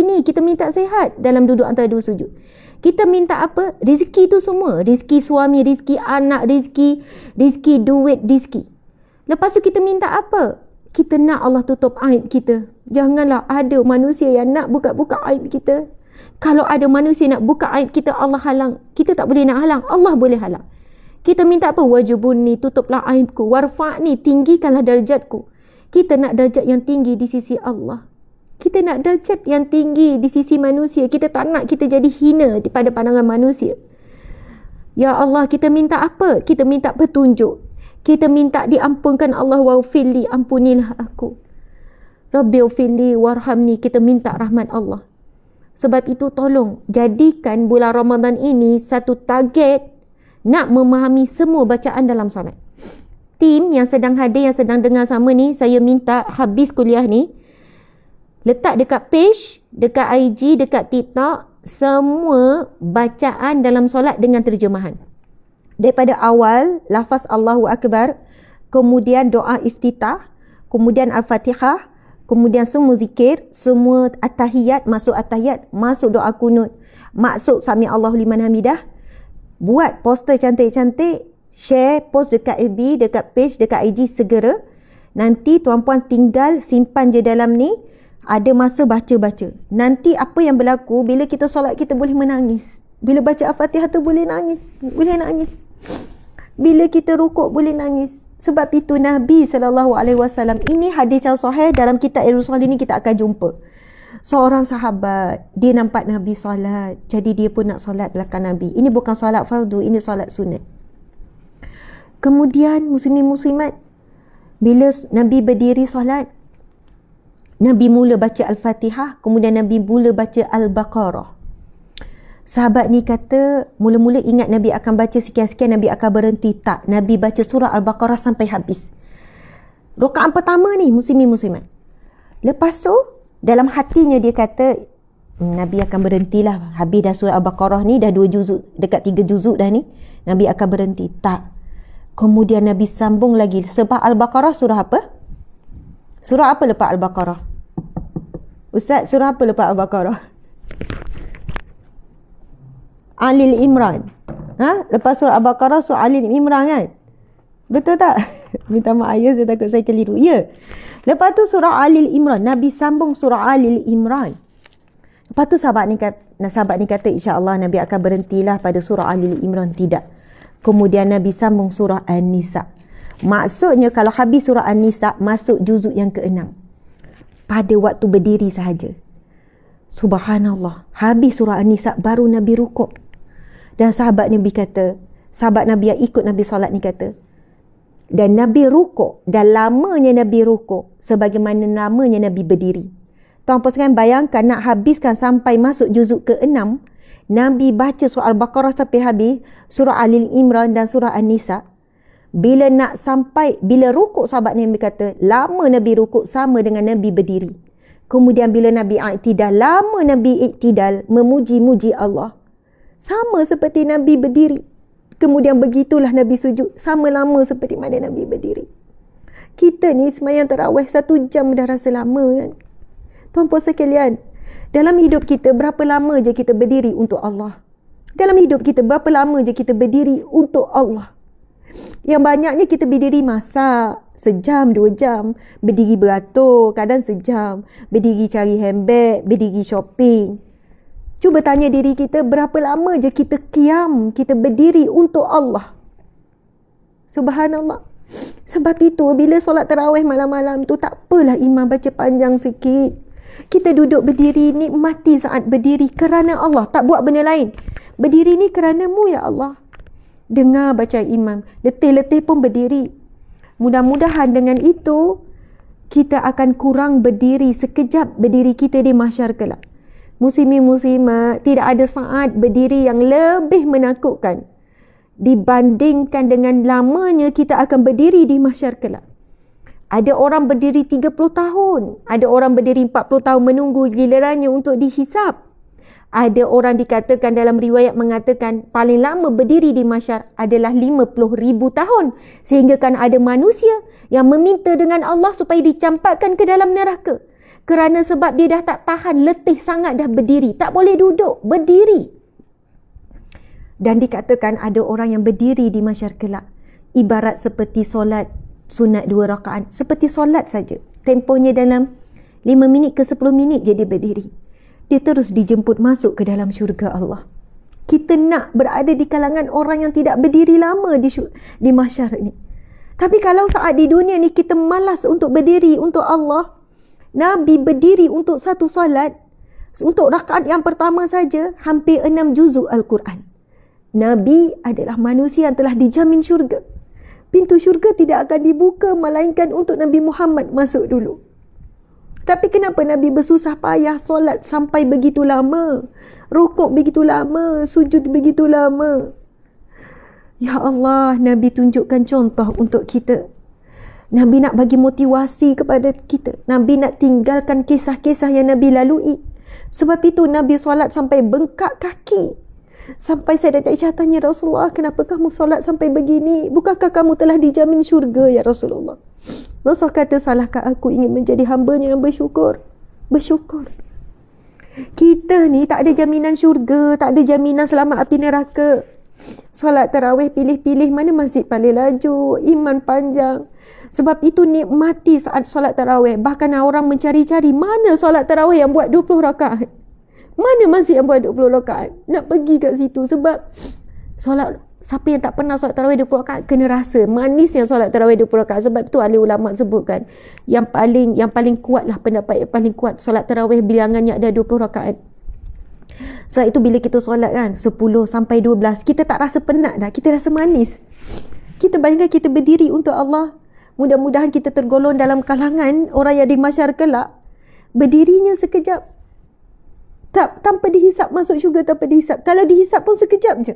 ni kita minta sehat dalam duduk antara dua sujud. Kita minta apa? Rezeki tu semua. Rezeki suami, rezeki anak, rezeki, rezeki duit, rezeki. Lepas tu kita minta apa? Kita nak Allah tutup aib kita. Janganlah ada manusia yang nak buka-buka aib kita. Kalau ada manusia nak buka aib kita, Allah halang. Kita tak boleh nak halang. Allah boleh halang. Kita minta apa? Wajibun ni, tutuplah aibku. Warfa' ni, tinggikanlah darjatku. Kita nak darjat yang tinggi di sisi Allah kita nak darjat yang tinggi di sisi manusia. Kita tak nak kita jadi hina pada pandangan manusia. Ya Allah, kita minta apa? Kita minta petunjuk. Kita minta diampunkan Allah wa fili, ampunilah aku. Rabbi fili warhamni, kita minta rahmat Allah. Sebab itu tolong jadikan bulan Ramadan ini satu target nak memahami semua bacaan dalam solat. Tim yang sedang hadir, yang sedang dengar sama ni, saya minta habis kuliah ni, Letak dekat page, dekat IG, dekat TikTok, semua bacaan dalam solat dengan terjemahan. Daripada awal, lafaz Allahu Akbar, kemudian doa iftitah, kemudian Al-Fatihah, kemudian semua zikir, semua atahiyat, masuk atahiyat, masuk doa kunut, masuk sami Allahu liman hamidah. Buat poster cantik-cantik, share post dekat FB, dekat page, dekat IG segera. Nanti tuan-puan tinggal simpan je dalam ni ada masa baca-baca. Nanti apa yang berlaku bila kita solat kita boleh menangis. Bila baca Al-Fatihah tu boleh nangis. Boleh nangis. Bila kita rukuk boleh nangis. Sebab itu Nabi saw ini hadis yang sahih dalam kitab Al-Rusul ini kita akan jumpa. Seorang sahabat dia nampak Nabi solat, jadi dia pun nak solat belakang Nabi. Ini bukan solat fardu, ini solat sunat. Kemudian muslimin muslimat bila Nabi berdiri solat, Nabi mula baca Al-Fatihah, kemudian Nabi mula baca Al-Baqarah. Sahabat ni kata, mula-mula ingat Nabi akan baca sekian-sekian, Nabi akan berhenti. Tak, Nabi baca surah Al-Baqarah sampai habis. Rokaan pertama ni, muslimin muslimat. Lepas tu, dalam hatinya dia kata, hmm, Nabi akan berhentilah. Habis dah surah Al-Baqarah ni, dah dua juzuk, dekat tiga juzuk dah ni. Nabi akan berhenti. Tak. Kemudian Nabi sambung lagi. Sebab Al-Baqarah surah apa? Surah apa lepas Al-Baqarah? Ustaz surah apa lepas Al-Baqarah? (laughs) Ali Imran. Ha? Lepas surah Al-Baqarah surah Ali Imran kan? Betul tak? (laughs) Minta maaf ayah saya takut saya keliru. Ya. Lepas tu surah Ali Imran. Nabi sambung surah Ali Imran. Lepas tu sahabat ni kata, sahabat ni kata Insya Allah Nabi akan berhentilah pada surah Ali Imran. Tidak. Kemudian Nabi sambung surah An-Nisa. Maksudnya kalau habis surah An-Nisa masuk juzuk yang keenam pada waktu berdiri sahaja. Subhanallah, habis surah An-Nisa baru Nabi rukuk. Dan sahabat Nabi kata, sahabat Nabi yang ikut Nabi solat ni kata, dan Nabi rukuk dan lamanya Nabi rukuk sebagaimana lamanya Nabi berdiri. Tuan-tuan sekalian bayangkan nak habiskan sampai masuk juzuk ke-6, Nabi baca surah Al-Baqarah sampai habis, surah Al-Imran dan surah An-Nisa bila nak sampai bila rukuk sahabat Nabi kata lama Nabi rukuk sama dengan Nabi berdiri kemudian bila Nabi iktidal lama Nabi iktidal memuji-muji Allah sama seperti Nabi berdiri kemudian begitulah Nabi sujud sama lama seperti mana Nabi berdiri kita ni semayang terawih satu jam dah rasa lama kan tuan puan sekalian dalam hidup kita berapa lama je kita berdiri untuk Allah dalam hidup kita berapa lama je kita berdiri untuk Allah yang banyaknya kita berdiri masak sejam, dua jam, berdiri beratur, kadang sejam, berdiri cari handbag, berdiri shopping. Cuba tanya diri kita berapa lama je kita kiam, kita berdiri untuk Allah. Subhanallah. Sebab itu bila solat terawih malam-malam tu tak apalah imam baca panjang sikit. Kita duduk berdiri mati saat berdiri kerana Allah tak buat benda lain. Berdiri ni kerana mu ya Allah dengar bacaan imam. Letih-letih pun berdiri. Mudah-mudahan dengan itu, kita akan kurang berdiri sekejap berdiri kita di mahsyar kelak. Musimi musimat, tidak ada saat berdiri yang lebih menakutkan dibandingkan dengan lamanya kita akan berdiri di mahsyar Ada orang berdiri 30 tahun, ada orang berdiri 40 tahun menunggu gilirannya untuk dihisap. Ada orang dikatakan dalam riwayat mengatakan paling lama berdiri di masyar adalah ribu tahun. Sehinggakan ada manusia yang meminta dengan Allah supaya dicampakkan ke dalam neraka. Kerana sebab dia dah tak tahan, letih sangat dah berdiri. Tak boleh duduk, berdiri. Dan dikatakan ada orang yang berdiri di masyar kelak. Ibarat seperti solat sunat dua rakaan Seperti solat saja. Tempohnya dalam 5 minit ke 10 minit jadi berdiri dia terus dijemput masuk ke dalam syurga Allah. Kita nak berada di kalangan orang yang tidak berdiri lama di syur, di mahsyar ni. Tapi kalau saat di dunia ni kita malas untuk berdiri untuk Allah, Nabi berdiri untuk satu solat, untuk rakaat yang pertama saja, hampir enam juzuk Al-Quran. Nabi adalah manusia yang telah dijamin syurga. Pintu syurga tidak akan dibuka melainkan untuk Nabi Muhammad masuk dulu. Tapi kenapa Nabi bersusah payah solat sampai begitu lama? Rukuk begitu lama, sujud begitu lama. Ya Allah, Nabi tunjukkan contoh untuk kita. Nabi nak bagi motivasi kepada kita. Nabi nak tinggalkan kisah-kisah yang Nabi lalui. Sebab itu Nabi solat sampai bengkak kaki. Sampai saya dan Aisyah tanya Rasulullah, kenapa kamu solat sampai begini? Bukankah kamu telah dijamin syurga ya Rasulullah? Rasulullah kata, salahkah aku ingin menjadi hambanya yang bersyukur? Bersyukur. Kita ni tak ada jaminan syurga, tak ada jaminan selamat api neraka. Solat tarawih pilih-pilih mana masjid paling laju, iman panjang. Sebab itu nikmati saat solat tarawih. Bahkan orang mencari-cari mana solat tarawih yang buat 20 rakaat. Mana masjid yang buat 20 rakaat? Nak pergi kat situ sebab solat siapa yang tak pernah solat tarawih 20 rakaat kena rasa yang solat tarawih 20 rakaat sebab tu ahli ulama sebutkan yang paling yang paling kuatlah pendapat yang paling kuat solat tarawih bilangannya ada 20 rakaat. Sebab itu bila kita solat kan 10 sampai 12 kita tak rasa penat dah, kita rasa manis. Kita bayangkan kita berdiri untuk Allah. Mudah-mudahan kita tergolong dalam kalangan orang yang dimasyar kelak. Berdirinya sekejap tak tanpa dihisap masuk syurga tanpa dihisap. Kalau dihisap pun sekejap je.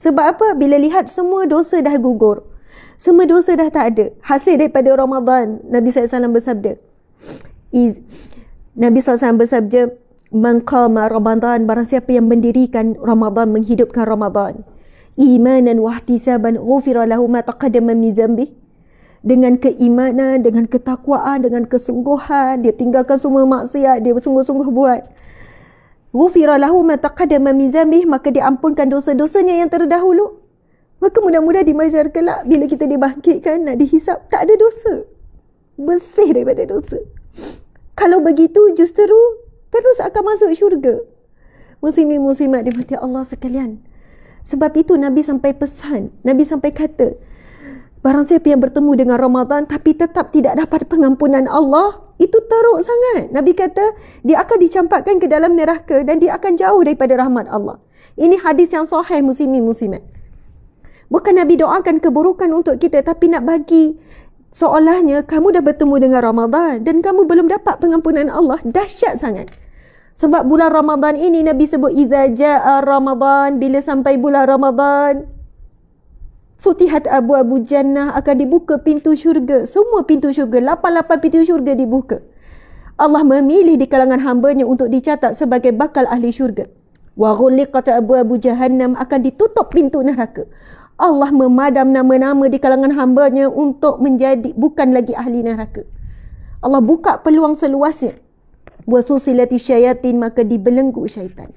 Sebab apa? Bila lihat semua dosa dah gugur. Semua dosa dah tak ada. Hasil daripada Ramadan, Nabi SAW bersabda. Iz, Nabi SAW bersabda, Mengkama Ramadan, barang siapa yang mendirikan Ramadan, menghidupkan Ramadan. Imanan wahtisaban ghufira lahu ma taqadama zambih dengan keimanan, dengan ketakwaan, dengan kesungguhan, dia tinggalkan semua maksiat, dia sungguh-sungguh buat. Ghufira lahu ma taqadama min zambih maka diampunkan dosa-dosanya yang terdahulu. Maka mudah-mudah di mahsyar kelak bila kita dibangkitkan nak dihisap tak ada dosa. Bersih daripada dosa. Kalau begitu justeru terus akan masuk syurga. Muslimin muslimat di mati Allah sekalian. Sebab itu Nabi sampai pesan, Nabi sampai kata, Barang siapa yang bertemu dengan Ramadan tapi tetap tidak dapat pengampunan Allah, itu teruk sangat. Nabi kata, dia akan dicampakkan ke dalam neraka dan dia akan jauh daripada rahmat Allah. Ini hadis yang sahih muslimin muslimat. Bukan Nabi doakan keburukan untuk kita tapi nak bagi seolahnya kamu dah bertemu dengan Ramadan dan kamu belum dapat pengampunan Allah. Dahsyat sangat. Sebab bulan Ramadan ini Nabi sebut, Iza ja'a Ramadan, bila sampai bulan Ramadan, Futihat abu-abu jannah akan dibuka pintu syurga. Semua pintu syurga, 88 pintu syurga dibuka. Allah memilih di kalangan hambanya untuk dicatat sebagai bakal ahli syurga. Wa ghuliqat abu-abu jahannam akan ditutup pintu neraka. Allah memadam nama-nama di kalangan hambanya untuk menjadi bukan lagi ahli neraka. Allah buka peluang seluasnya. Wa susilati syayatin maka dibelenggu syaitan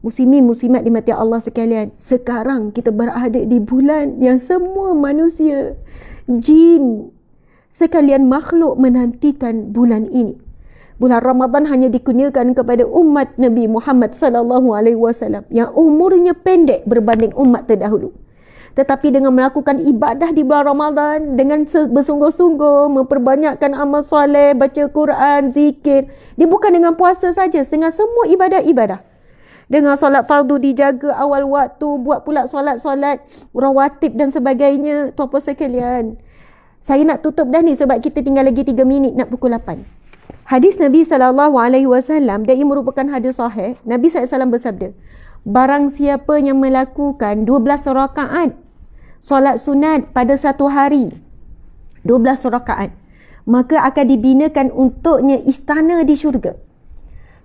muslimin muslimat di mati Allah sekalian sekarang kita berada di bulan yang semua manusia jin sekalian makhluk menantikan bulan ini bulan Ramadan hanya dikurniakan kepada umat Nabi Muhammad sallallahu alaihi wasallam yang umurnya pendek berbanding umat terdahulu tetapi dengan melakukan ibadah di bulan Ramadan dengan bersungguh-sungguh memperbanyakkan amal soleh, baca Quran, zikir, dia bukan dengan puasa saja, dengan semua ibadah-ibadah dengan solat fardu dijaga awal waktu buat pula solat-solat rawatib dan sebagainya tuan puan sekalian saya nak tutup dah ni sebab kita tinggal lagi 3 minit nak pukul 8 hadis Nabi saw. alaihi merupakan hadis sahih Nabi SAW bersabda barang siapa yang melakukan 12 rakaat solat sunat pada satu hari 12 rakaat maka akan dibinakan untuknya istana di syurga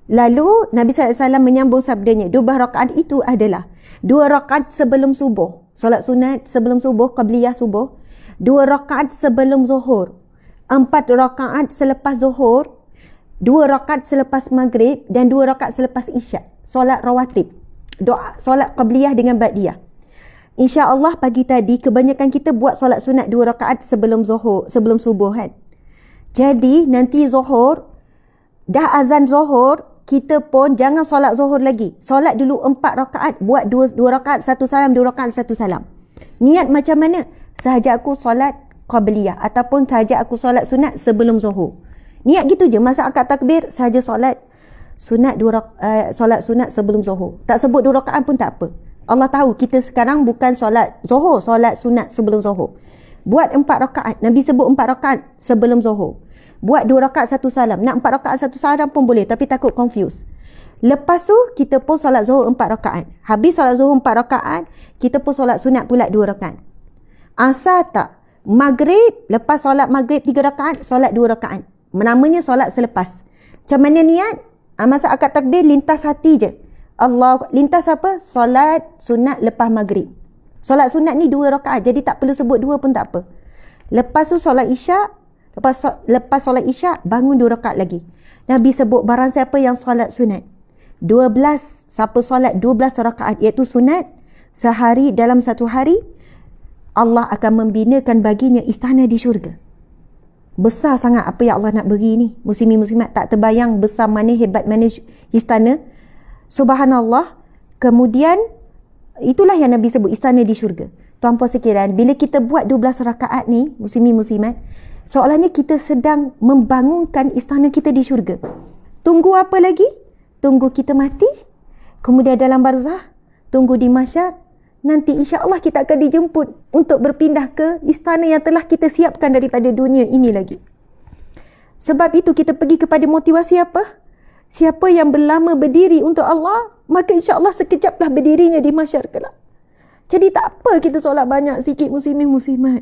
Lalu Nabi SAW menyambung sabdanya. Dua rakaat itu adalah dua rakaat sebelum subuh. Solat sunat sebelum subuh, qabliyah subuh. Dua rakaat sebelum zuhur. Empat rakaat selepas zuhur. Dua rakaat selepas maghrib. Dan dua rakaat selepas isyak. Solat rawatib. Doa, solat qabliyah dengan ba'diyah. Insya Allah pagi tadi kebanyakan kita buat solat sunat dua rakaat sebelum zuhur, sebelum subuh kan. Jadi nanti zuhur, dah azan zuhur, kita pun jangan solat zuhur lagi. Solat dulu empat rakaat, buat dua, dua rakaat, satu salam, dua rakaat, satu salam. Niat macam mana? Sahaja aku solat qabliyah ataupun sahaja aku solat sunat sebelum zuhur. Niat gitu je, masa akad takbir, sahaja solat sunat dua uh, solat sunat sebelum zuhur. Tak sebut dua rakaat pun tak apa. Allah tahu kita sekarang bukan solat zuhur, solat sunat sebelum zuhur. Buat empat rakaat. Nabi sebut empat rakaat sebelum zuhur. Buat dua rakaat satu salam. Nak empat rakaat satu salam pun boleh. Tapi takut confuse. Lepas tu, kita pun solat zuhur empat rakaat. Habis solat zuhur empat rakaat, kita pun solat sunat pula dua rakaat. Asal tak? Maghrib, lepas solat maghrib tiga rakaat, solat dua rakaat. Namanya solat selepas. Macam mana niat? Ah, masa akad takbir, lintas hati je. Allah lintas apa? Solat sunat lepas maghrib. Solat sunat ni dua rakaat. Jadi tak perlu sebut dua pun tak apa. Lepas tu solat isyak, Lepas, lepas solat isyak, bangun dua rakat lagi. Nabi sebut barang siapa yang solat sunat. dua belas, siapa solat dua belas rakaat iaitu sunat, sehari dalam satu hari, Allah akan membinakan baginya istana di syurga. Besar sangat apa yang Allah nak beri ni. Muslimi-muslimat tak terbayang besar mana hebat mana istana. Subhanallah. Kemudian, itulah yang Nabi sebut istana di syurga. Tuan puan sekiran, bila kita buat dua belas rakaat ni, muslimi-muslimat, Soalannya kita sedang membangunkan istana kita di syurga. Tunggu apa lagi? Tunggu kita mati? Kemudian dalam barzah? Tunggu di masyar? Nanti insya Allah kita akan dijemput untuk berpindah ke istana yang telah kita siapkan daripada dunia ini lagi. Sebab itu kita pergi kepada motivasi apa? Siapa yang berlama berdiri untuk Allah, maka insya Allah sekejaplah berdirinya di masyar kelak. Jadi tak apa kita solat banyak sikit muslimin muslimat.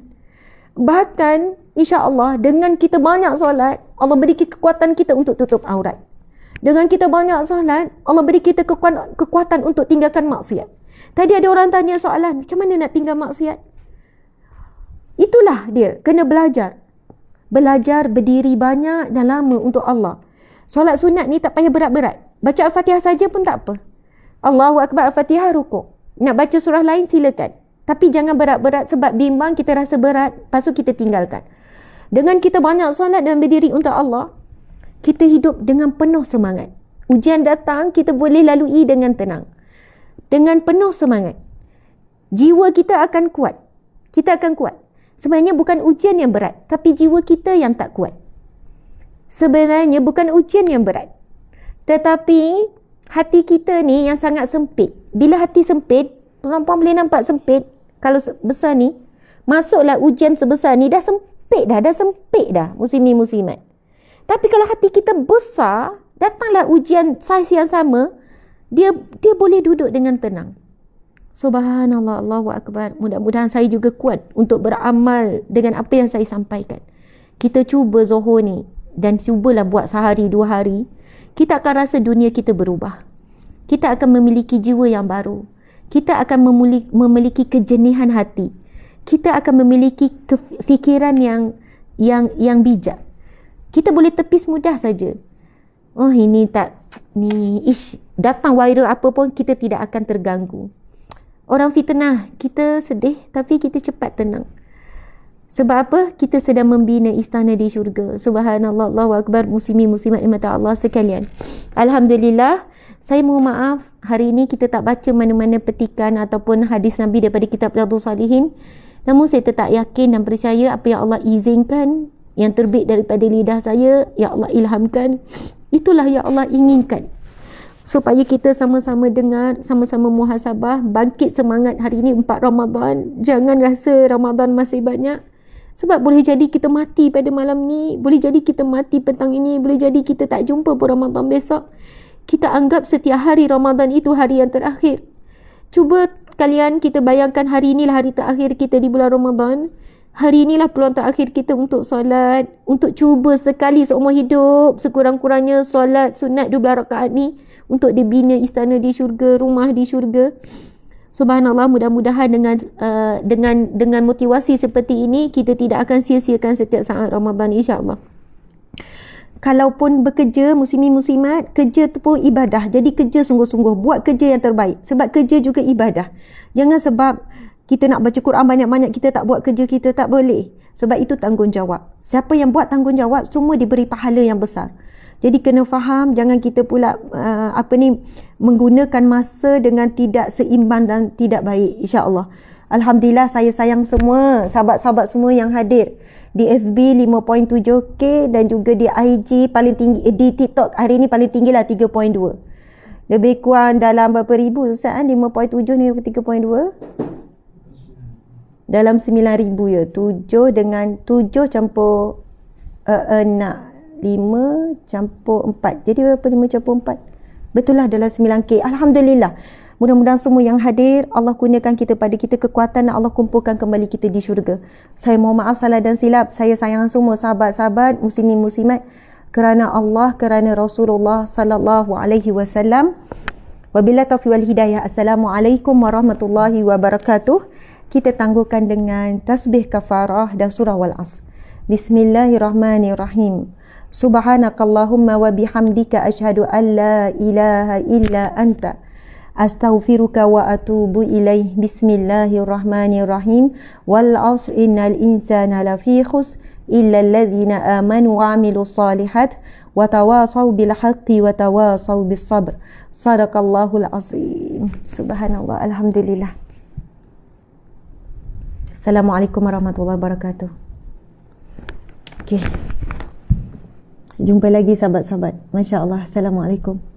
Bahkan insya-Allah dengan kita banyak solat, Allah beri kita kekuatan kita untuk tutup aurat. Dengan kita banyak solat, Allah beri kita kekuatan untuk tinggalkan maksiat. Tadi ada orang tanya soalan, macam mana nak tinggal maksiat? Itulah dia, kena belajar. Belajar berdiri banyak dan lama untuk Allah. Solat sunat ni tak payah berat-berat. Baca Al-Fatihah saja pun tak apa. Allahu Akbar Al-Fatihah rukuk. Nak baca surah lain silakan. Tapi jangan berat-berat sebab bimbang kita rasa berat, lepas tu kita tinggalkan. Dengan kita banyak solat dan berdiri untuk Allah, kita hidup dengan penuh semangat. Ujian datang, kita boleh lalui dengan tenang. Dengan penuh semangat. Jiwa kita akan kuat. Kita akan kuat. Sebenarnya bukan ujian yang berat, tapi jiwa kita yang tak kuat. Sebenarnya bukan ujian yang berat. Tetapi hati kita ni yang sangat sempit. Bila hati sempit, perempuan boleh nampak sempit, kalau besar ni masuklah ujian sebesar ni dah sempit dah dah sempit dah musim musim muslimat tapi kalau hati kita besar datanglah ujian saiz yang sama dia dia boleh duduk dengan tenang subhanallah allahu akbar mudah-mudahan saya juga kuat untuk beramal dengan apa yang saya sampaikan kita cuba zuhur ni dan cubalah buat sehari dua hari kita akan rasa dunia kita berubah kita akan memiliki jiwa yang baru kita akan memiliki kejenihan hati kita akan memiliki fikiran yang yang yang bijak kita boleh tepis mudah saja oh ini tak ni ish datang viral apa pun kita tidak akan terganggu orang fitnah kita sedih tapi kita cepat tenang sebab apa? Kita sedang membina istana di syurga. Subhanallah, Allahu Akbar, muslimi, muslimat, imata Allah sekalian. Alhamdulillah, saya mohon maaf hari ini kita tak baca mana-mana petikan ataupun hadis Nabi daripada kitab Radul Salihin namun saya tetap yakin dan percaya apa yang Allah izinkan yang terbit daripada lidah saya yang Allah ilhamkan itulah yang Allah inginkan supaya kita sama-sama dengar sama-sama muhasabah bangkit semangat hari ini empat Ramadan jangan rasa Ramadan masih banyak sebab boleh jadi kita mati pada malam ni, boleh jadi kita mati petang ini, boleh jadi kita tak jumpa pun Ramadan besok kita anggap setiap hari Ramadan itu hari yang terakhir. Cuba kalian kita bayangkan hari inilah hari terakhir kita di bulan Ramadan. Hari inilah peluang terakhir kita untuk solat, untuk cuba sekali seumur hidup sekurang-kurangnya solat sunat 12 rakaat ni untuk dibina istana di syurga, rumah di syurga. Subhanallah mudah-mudahan dengan uh, dengan dengan motivasi seperti ini kita tidak akan sia-siakan setiap saat Ramadan insya-Allah kalaupun bekerja musim muslimat kerja tu pun ibadah. Jadi kerja sungguh-sungguh. Buat kerja yang terbaik. Sebab kerja juga ibadah. Jangan sebab kita nak baca Quran banyak-banyak, kita tak buat kerja kita, tak boleh. Sebab itu tanggungjawab. Siapa yang buat tanggungjawab, semua diberi pahala yang besar. Jadi kena faham, jangan kita pula uh, apa ni menggunakan masa dengan tidak seimbang dan tidak baik. InsyaAllah. Alhamdulillah saya sayang semua, sahabat-sahabat semua yang hadir di FB 5.7k dan juga di IG paling tinggi eh, di TikTok hari ni paling tinggi lah 3.2 lebih kurang dalam berapa ribu Ustaz kan eh? 5.7 ni 3.2 dalam ribu ya 7 dengan 7 campur uh, eh, uh, nak 5 campur 4 jadi berapa 5 campur 4 betul lah adalah 9k Alhamdulillah Mudah-mudahan semua yang hadir Allah kurniakan kita pada kita kekuatan dan Allah kumpulkan kembali kita di syurga. Saya mohon maaf salah dan silap. Saya sayang semua sahabat-sahabat muslimin muslimat kerana Allah kerana Rasulullah sallallahu alaihi wasallam. Wabillahi taufiq wal hidayah. Assalamualaikum warahmatullahi wabarakatuh. Kita tangguhkan dengan tasbih kafarah dan surah Al-As. Bismillahirrahmanirrahim. Subhanakallahumma wa bihamdika ashhadu an la ilaha illa anta أستغفرك وأتوب إليه بسم الله الرحمن الرحيم والعصر إن الإنسان لفي خسر إلا الذين آمنوا وعملوا الصالحات وتواصوا بالحق وتواصوا بالصبر صدق الله العظيم سبحان الله الحمد لله السلام عليكم ورحمة الله وبركاته Okay Jumpa lagi sahabat-sahabat Masya Allah Assalamualaikum